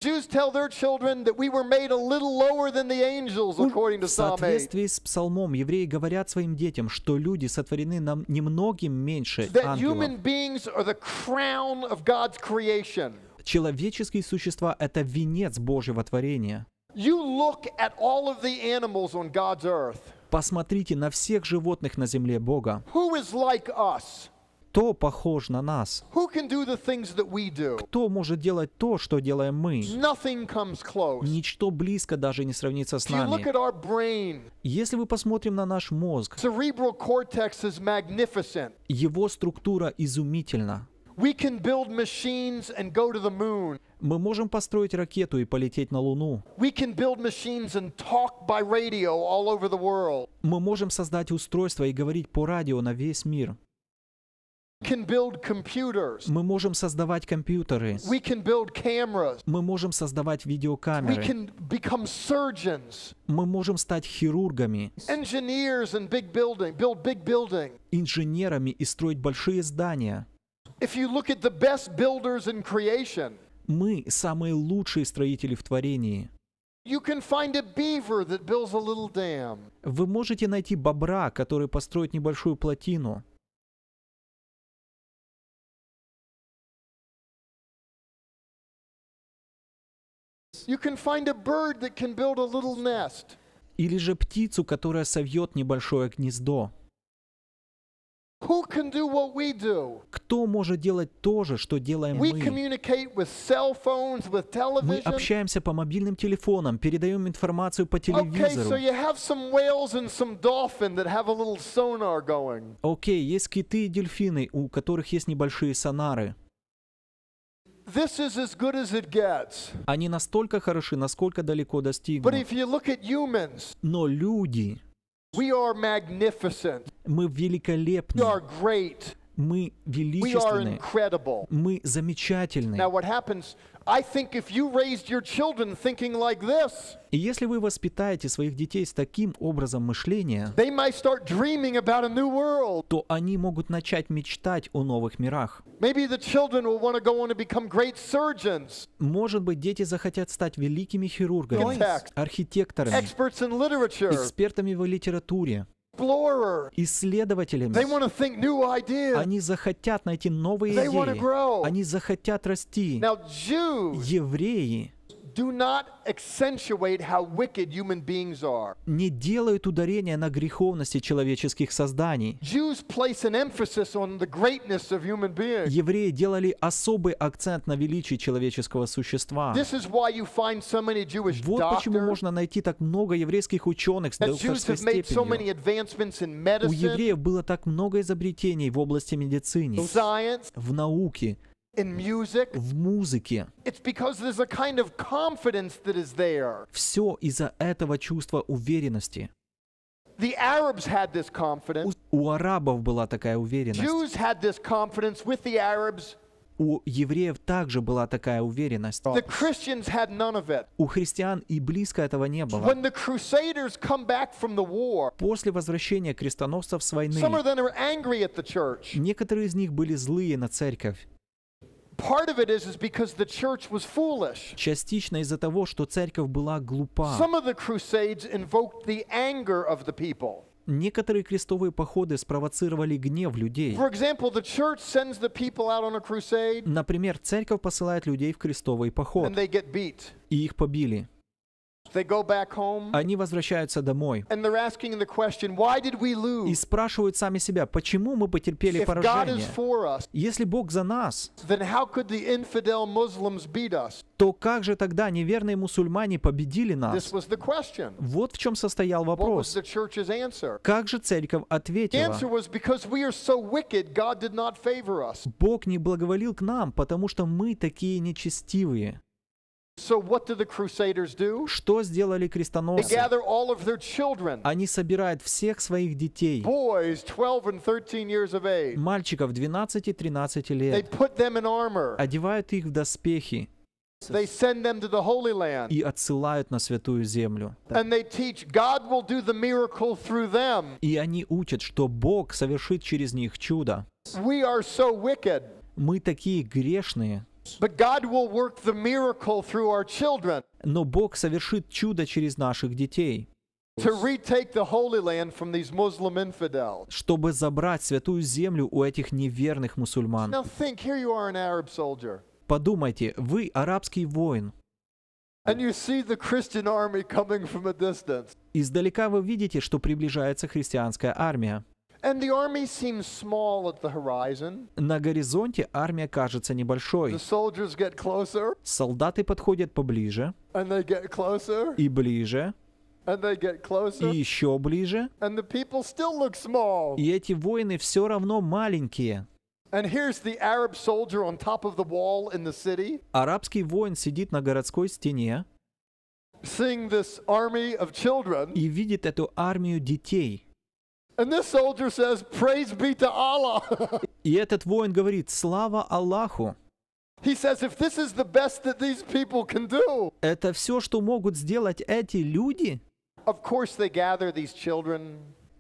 Jews tell their children that we were made a little lower than the angels, according to Psalm 8. В соответствии с псалмом евреи говорят своим детям, что люди сотворены нам немногим меньше ангелов. Человеческие существа — это венец Божьего творения. Посмотрите на всех животных на земле Бога. Who is like us? Кто похож на нас? Кто может делать то, что делаем мы? Ничто близко даже не сравнится с нами. Если вы посмотрим на наш мозг, его структура изумительна. Мы можем построить ракету и полететь на Луну. Мы можем создать устройство и говорить по радио на весь мир. Мы можем создавать компьютеры. Мы можем создавать видеокамеры. Мы можем стать хирургами, инженерами и строить большие здания. Мы самые лучшие строители в творении. Вы можете найти бобра, который построит небольшую плотину. Или же птицу, которая совьет небольшое гнездо. Кто может делать то же, что делаем мы? Мы общаемся по мобильным телефонам, передаем информацию по телевизору. Окей, okay, есть киты и дельфины, у которых есть небольшие сонары. Они настолько хороши, насколько далеко достигнут. Но люди, мы великолепны. Мы величественны. Мы замечательны. И если вы воспитаете своих детей с таким образом мышления, то они могут начать мечтать о новых мирах. Может быть, дети захотят стать великими хирургами, архитекторами, экспертами в литературе, исследователями. Они захотят найти новые идеи. Они захотят расти. Евреи не делают ударения на греховности человеческих созданий. Евреи делали особый акцент на величии человеческого существа. Вот почему можно найти так много еврейских ученых с докторской степенью. У евреев было так много изобретений в области медицины, в науке, в музыке. Все из-за этого чувства уверенности. The Arabs had this confidence. У арабов была такая уверенность. Jews had this confidence with the Arabs. У евреев также была такая уверенность. The Christians had none of it. У христиан и близко этого не было. When the Crusaders come back from the war, После возвращения крестоносцев с войны some of them were angry at the church. некоторые из них были злые на церковь. Частично из-за того, что церковь была глупа. Некоторые крестовые походы спровоцировали гнев людей. Например, церковь посылает людей в крестовый поход, и их побили. Они возвращаются домой и спрашивают сами себя, почему мы потерпели поражение? Если Бог за нас, то как же тогда неверные мусульмане победили нас? Вот в чем состоял вопрос. Как же церковь ответила? Бог не благоволил к нам, потому что мы такие нечестивые. Что сделали крестоносцы? Они собирают всех своих детей, мальчиков 12-13 и лет, одевают их в доспехи, и отсылают на святую землю. И они учат, что Бог совершит через них чудо. Мы такие грешные. Но Бог совершит чудо через наших детей чтобы забрать святую землю у этих неверных мусульман. Подумайте, вы арабский воин. Издалека вы видите, что приближается христианская армия. На горизонте армия кажется небольшой. Солдаты подходят поближе. И ближе. И еще ближе. И эти воины все равно маленькие. Арабский воин сидит на городской стене и видит эту армию детей. И этот воин говорит, слава Аллаху. Это все, что могут сделать эти люди.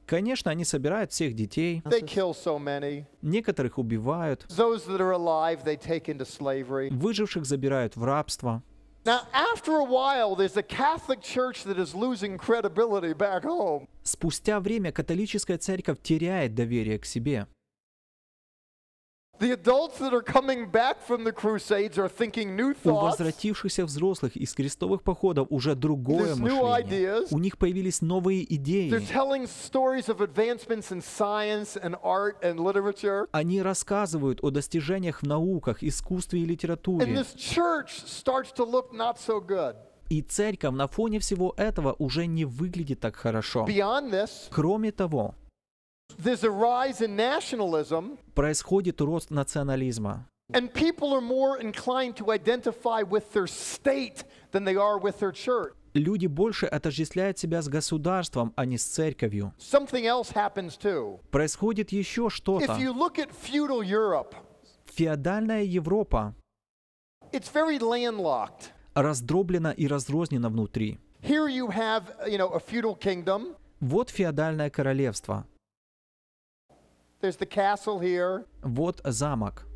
Конечно, они собирают всех детей. So Некоторых убивают. Alive, Выживших забирают в рабство. Now, after a while, there's a Catholic Church that is losing credibility back home. Спустя время католическая церковь теряет доверие к себе. The adults that are coming back from the crusades are thinking new thoughts. У возвратившихся взрослых из крестовых походов уже другое мышление. У них появились новые идеи. They're telling stories of advancements in science and art and literature. Они рассказывают о достижениях в науках, искусстве и литературе. And this church starts to look not so good. И церковь на фоне всего этого уже не выглядит так хорошо. This, Кроме того, Происходит рост национализма. And people are more inclined to identify with their state than they are with their church. Люди больше отождествляют себя с государством, а не с церковью. Something else happens too. Происходит еще что-то. If you look at feudal Europe, феодальная Европа it's very landlocked. раздроблена и разрознена внутри. Here you have, you know, a feudal kingdom. Вот феодальное королевство. There's the castle here. Вот замок.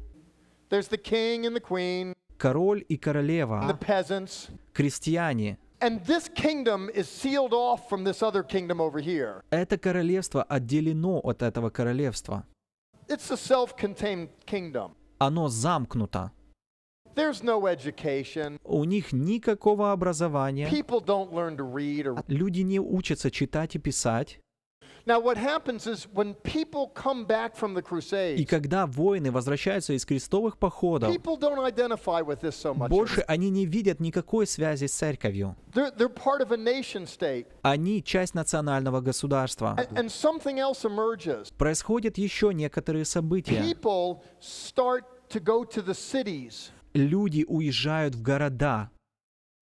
There's the king and the queen. Король и королева. The peasants. Крестьяне. And this kingdom is sealed off from this other kingdom over here. Это королевство отделено от этого королевства. It's a self-contained kingdom. Оно замкнуто. There's no education. У них никакого образования. People don't learn to read or... Люди не учатся читать и писать. И когда воины возвращаются из крестовых походов, больше они не видят никакой связи с церковью. Они часть национального государства. Происходят еще некоторые события. Люди уезжают в города.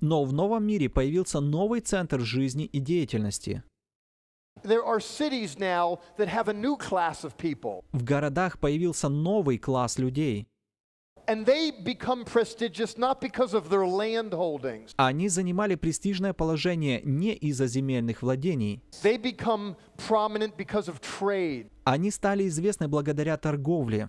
Но в новом мире появился новый центр жизни и деятельности. В городах появился новый класс людей. Они занимали престижное положение не из-за земельных владений. Они стали известны благодаря торговле.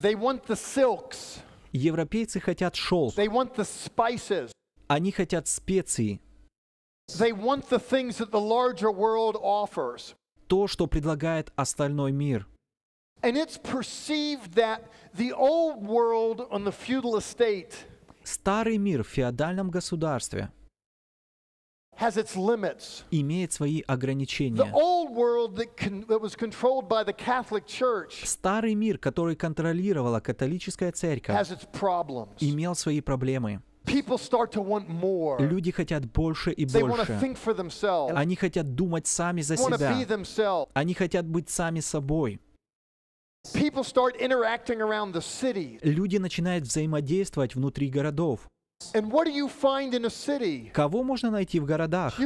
They want the silks. Европейцы хотят шелк. They want the spices. Они хотят специй. They want the things that the larger world offers. То, что предлагает остальной мир. And it's perceived that the old world on the feudal estate Старый мир в феодальном государстве – имеет свои ограничения. Старый мир, который контролировала католическая церковь, имел свои проблемы. Люди хотят больше и больше. Они хотят думать сами за себя. Они хотят быть сами собой. Люди начинают взаимодействовать внутри городов. Кого можно найти в городах?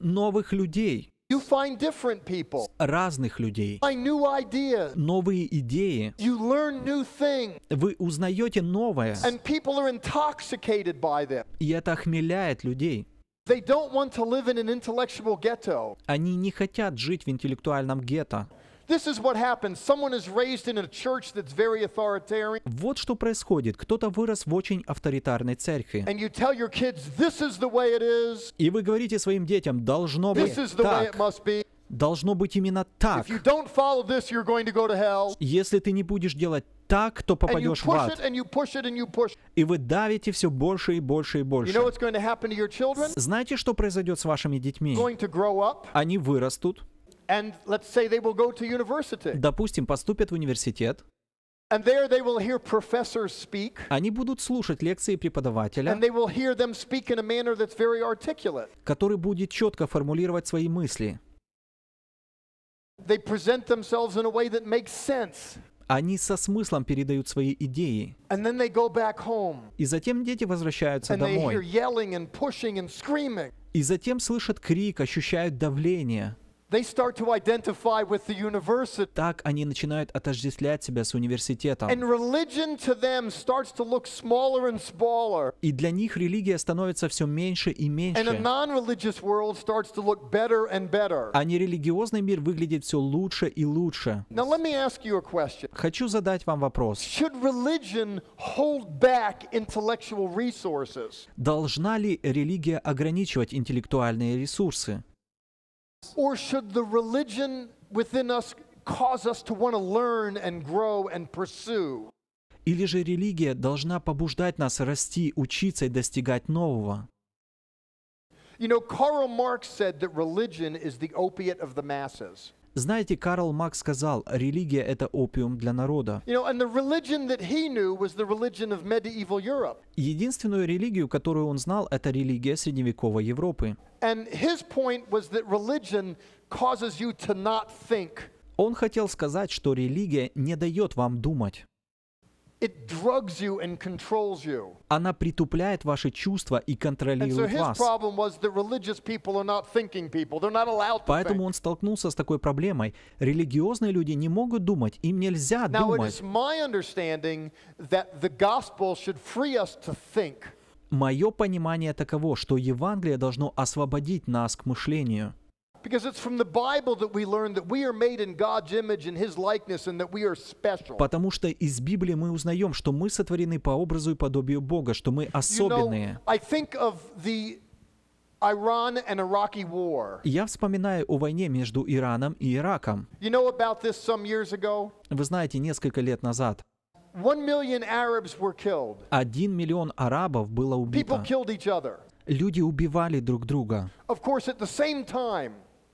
Новых людей. You find different people. Разных людей. Find new ideas. Новые идеи. You learn new things. Вы узнаете новое. And people are intoxicated by them. И это охмеляет людей. They don't want to live in an intellectual ghetto. Они не хотят жить в интеллектуальном гетто. Вот что происходит. Кто-то вырос в очень авторитарной церкви. И вы говорите своим детям, должно быть так. Должно быть именно так. this, go Если ты не будешь делать так, то попадешь в ад. И вы давите все больше и больше и больше. You know Знаете, что произойдет с вашими детьми? Они вырастут. Допустим, поступят в университет. And there they will hear professors speak, Они будут слушать лекции преподавателя, который будет четко формулировать свои мысли. They present themselves in a way that makes sense. Они со смыслом передают свои идеи. And then they go back home. И затем дети возвращаются and домой. They hear yelling and pushing and screaming. И затем слышат крик, ощущают давление. Так они начинают отождествлять себя с университетом. И для них религия становится все меньше и меньше. А нерелигиозный мир выглядит все лучше и лучше. Хочу задать вам вопрос. Должна ли религия ограничивать интеллектуальные ресурсы? Or should the religion within us cause us to want to learn and grow and pursue? Или же религия должна побуждать нас расти, учиться и достигать нового? You know, Karl Marx said that religion is the opiate of the masses. Знаете, Карл Маркс сказал, религия это опиум для народа. Единственную религию, которую он знал, это религия средневековой Европы. Он хотел сказать, что религия не дает вам думать. Она притупляет ваши чувства и контролирует вас. Поэтому он столкнулся с такой проблемой. Религиозные люди не могут думать, им нельзя думать. Мое понимание таково, что Евангелие должно освободить нас к мышлению. Потому что из Библии мы узнаем, что мы сотворены по образу и подобию Бога, что мы особенные. Я вспоминаю о войне между Ираном и Ираком. Вы знаете, несколько лет назад один миллион арабов было убито. Люди убивали друг друга.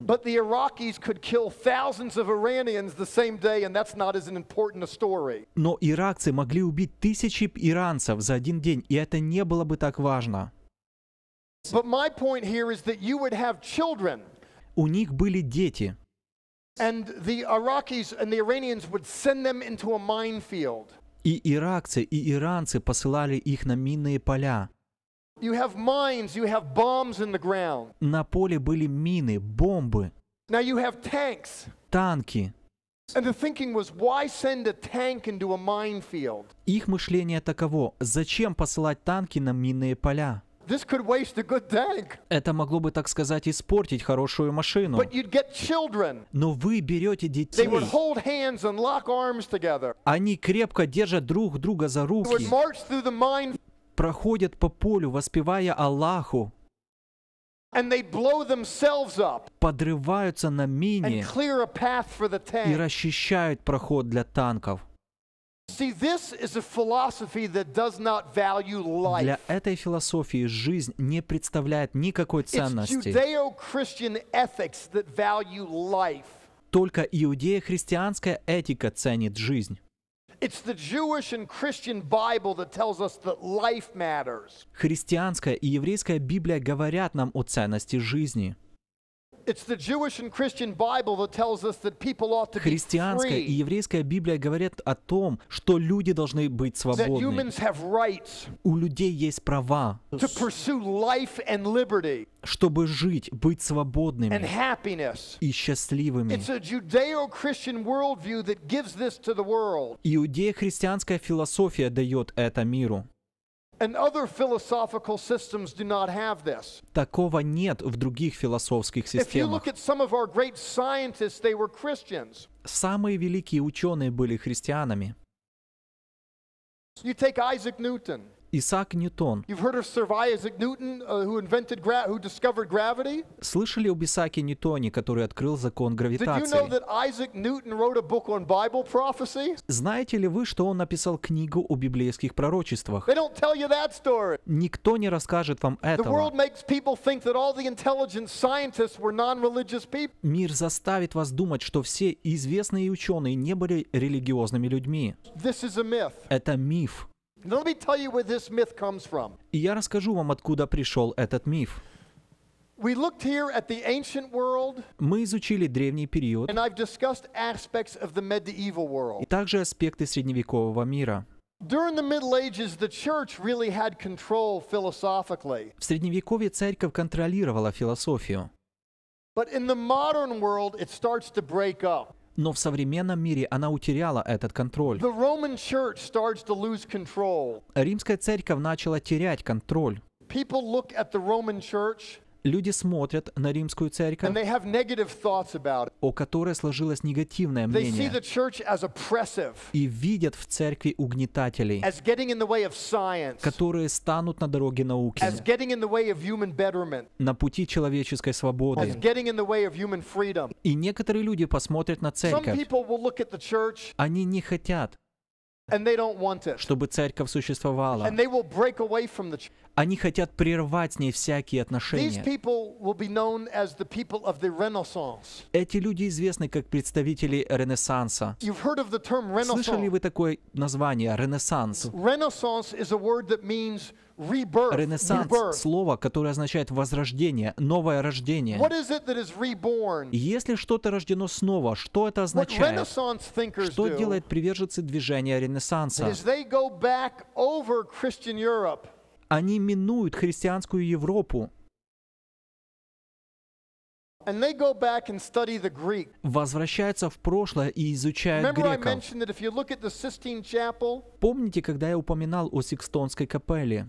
But the Iraqis could kill thousands of Iranians the same day, and that's not as important a story. Но иракцы могли убить тысячи иранцев за один день, и это не было бы так важно. But my point here is that you would have children. У них были дети. And the Iraqis and the Iranians would send them into a minefield. И иракцы и иранцы посылали их на минные поля. You have mines, you have bombs in the ground. На поле были мины, бомбы. Now you have tanks. Танки. And the thinking was, why send a tank into a minefield? Их мышление таково: зачем посылать танки на минные поля? This could waste a good tank. Это могло бы, так сказать, испортить хорошую машину. But you'd get children. Но вы берете детей. They would hold hands and lock arms together. Они крепко держат друг друга за руки. They would march through the mine проходят по полю, воспевая Аллаху, подрываются на мине и расчищают проход для танков. Для этой философии жизнь не представляет никакой ценности. Только иудея-христианская этика ценит жизнь. Христианская и еврейская Библия говорят нам о ценности жизни. Христианская и еврейская Библия говорят о том, что люди должны быть свободны. У людей есть права чтобы жить, быть свободными и счастливыми. Иудея-христианская философия дает это миру. Такого нет в других философских системах. Самые великие ученые были христианами. You take Isaac Newton. Исаак Ньютон. Uh, Слышали об Исааке Ньютоне, который открыл закон гравитации? Знаете ли вы, что он написал книгу о библейских пророчествах? Никто не расскажет вам этого. Мир заставит вас думать, что все известные ученые не были религиозными людьми. Это миф. И я расскажу вам, откуда пришел этот миф. Мы изучили древний период и также аспекты средневекового мира. В средневековье церковь контролировала философию но в современном мире она утеряла этот контроль. Римская церковь начала терять контроль люди смотрят на римскую церковь, о которой сложилось негативное мнение, и видят в церкви угнетателей, которые станут на дороге науки, на пути человеческой свободы. И некоторые люди посмотрят на церковь. Они не хотят чтобы церковь существовала. Они хотят прервать с ней всякие отношения. Эти люди известны как представители Ренессанса. Слышали вы такое название «Ренессанс»? Ренессанс — это слово, которое Ренессанс — слово, которое означает возрождение, новое рождение. Если что-то рождено снова, что это означает? Что делает приверженцы движения Ренессанса? Они минуют христианскую Европу возвращаются в прошлое и изучают греков. Помните, когда я упоминал о Сикстонской капелле?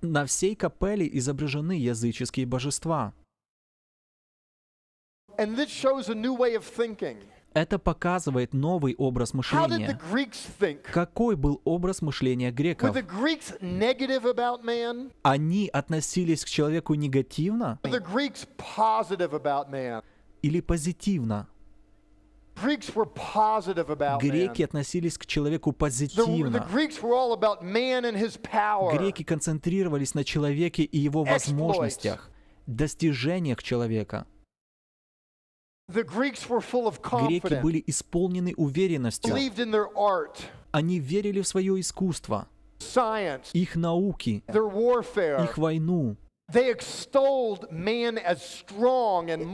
На всей капелле изображены языческие божества. And this shows a new way of thinking. Это показывает новый образ мышления. Какой был образ мышления греков? Они относились к человеку негативно? Или позитивно? Греки относились к человеку позитивно. Греки концентрировались на человеке и его возможностях, достижениях человека. Греки были исполнены уверенностью. Они верили в свое искусство, их науки, их войну.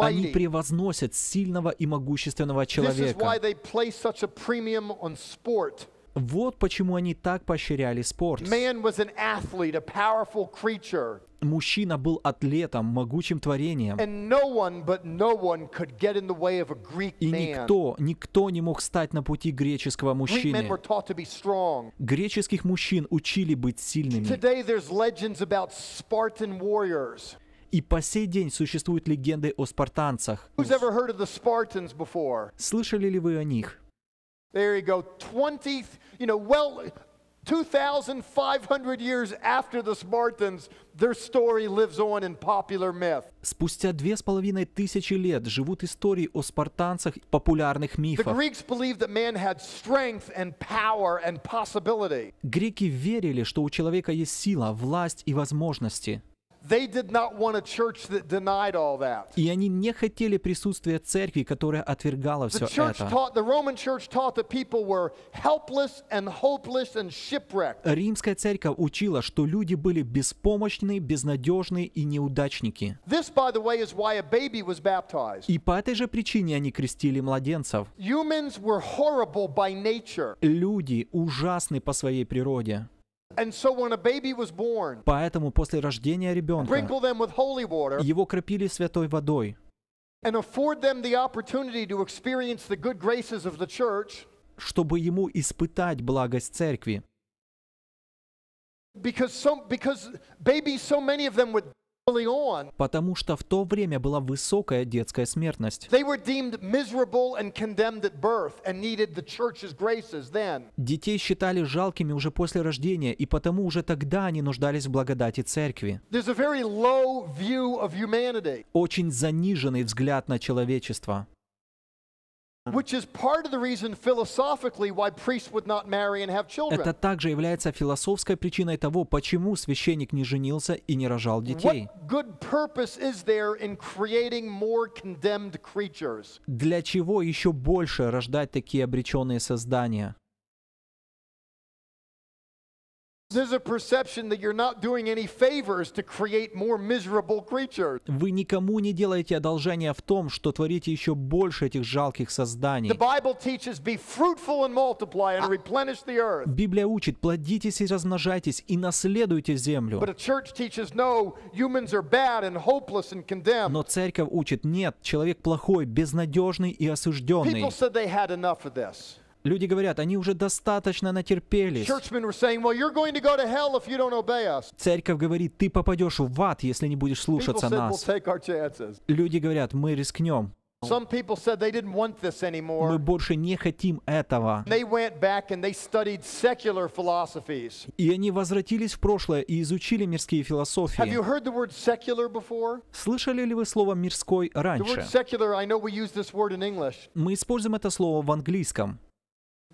Они превозносят сильного и могущественного человека. Вот почему они так поощряли спорт. Мужчина был атлетом, могучим творением. И никто, никто не мог стать на пути греческого мужчины. Греческих мужчин учили быть сильными. И по сей день существуют легенды о спартанцах. Слышали ли вы о них? There you go. 20, you know, well, 2,500 years after the Spartans, their story lives on in popular myth. Спустя две с половиной тысячи лет живут истории о спартанцах в популярных мифах. The Greeks believed that man had strength and power and possibility. Греки верили, что у человека есть сила, власть и возможности. И они не хотели присутствия церкви, которая отвергала все это. Римская церковь учила, что люди были беспомощны, безнадежны и неудачники. И по этой же причине они крестили младенцев. Люди ужасны по своей природе. And so, when a Поэтому после рождения ребенка его крепили святой водой. And afford them the opportunity to experience the good graces of the church, чтобы ему испытать благость церкви. Because so, because babies, so many of them would потому что в то время была высокая детская смертность. Детей считали жалкими уже после рождения, и потому уже тогда они нуждались в благодати церкви. Очень заниженный взгляд на человечество which is part of the reason philosophically why priests would not marry and have children. Это также является философской причиной того, почему священник не женился и не рожал детей. What good purpose is there in creating more condemned creatures? Для чего еще больше рождать такие обреченные создания? Вы никому не делаете одолжения в том, что творите еще больше этих жалких созданий. Библия учит, плодитесь и размножайтесь, и наследуйте землю. Но церковь учит, нет, человек плохой, безнадежный и осужденный. Люди говорят, они уже достаточно натерпелись. Церковь говорит, ты попадешь в ад, если не будешь слушаться нас. Люди говорят, мы рискнем. Мы больше не хотим этого. И они возвратились в прошлое и изучили мирские философии. Слышали ли вы слово «мирской» раньше? Мы используем это слово в английском.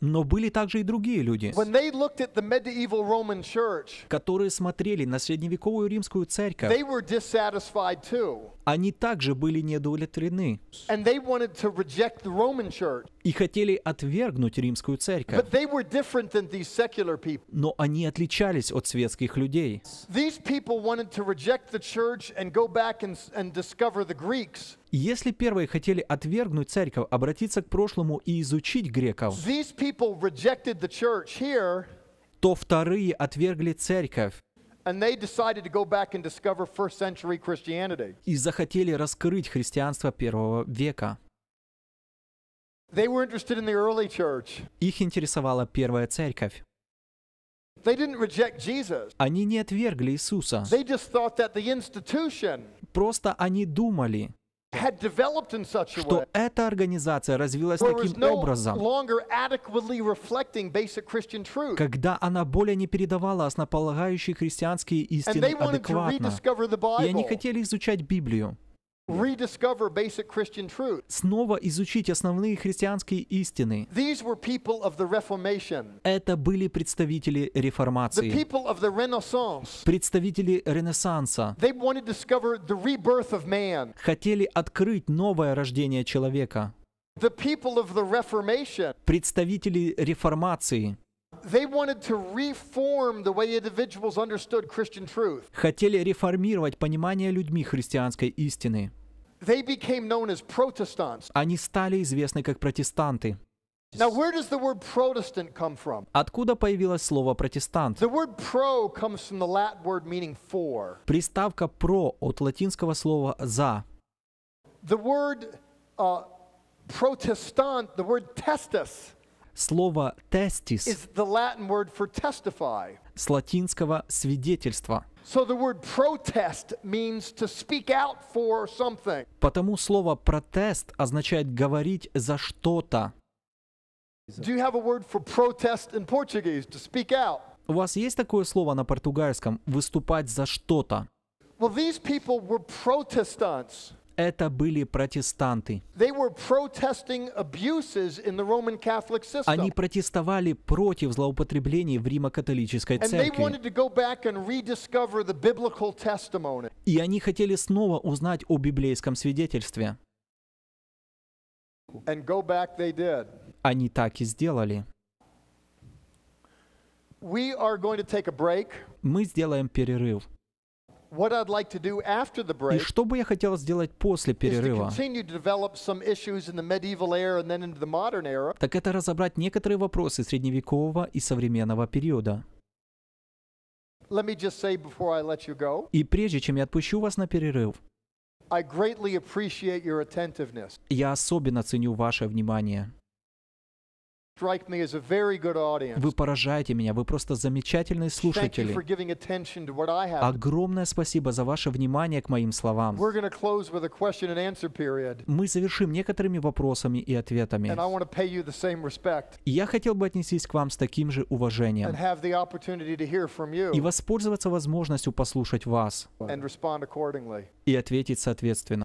Но были также и другие люди, которые смотрели на средневековую римскую церковь они также были неудовлетворены и хотели отвергнуть римскую церковь. Но они отличались от светских людей. Если первые хотели отвергнуть церковь, обратиться к прошлому и изучить греков, то вторые отвергли церковь и захотели раскрыть христианство первого века. Их интересовала первая церковь. Они не отвергли Иисуса. Просто они думали, что эта организация развилась таким образом, когда она более не передавала основополагающие христианские истины адекватно, и они хотели изучать Библию. Снова изучить основные христианские истины. Это были представители реформации. Представители Ренессанса. Хотели открыть новое рождение человека. Представители реформации. Хотели реформировать понимание людьми христианской истины. Они стали известны как протестанты. Now, where does the word Protestant come from? Откуда появилось слово протестант? The word pro comes from the Latin word meaning for. Приставка pro от латинского слова за. The word uh, protestant, the word testis. Слово «testis» с латинского «свидетельство». Потому слово «протест» означает «говорить за что-то». У вас есть такое слово на португальском «выступать за что-то»? Well, these people were Protestants это были протестанты. Они протестовали против злоупотреблений в Римо-католической церкви. И они хотели снова узнать о библейском свидетельстве. Они так и сделали. Мы сделаем перерыв. И что бы я хотел сделать после перерыва, так это разобрать некоторые вопросы средневекового и современного периода. И прежде чем я отпущу вас на перерыв, я особенно ценю ваше внимание. Вы поражаете меня, вы просто замечательные слушатели. Огромное спасибо за ваше внимание к моим словам. Мы завершим некоторыми вопросами и ответами. И я хотел бы отнестись к вам с таким же уважением и воспользоваться возможностью послушать вас и ответить соответственно.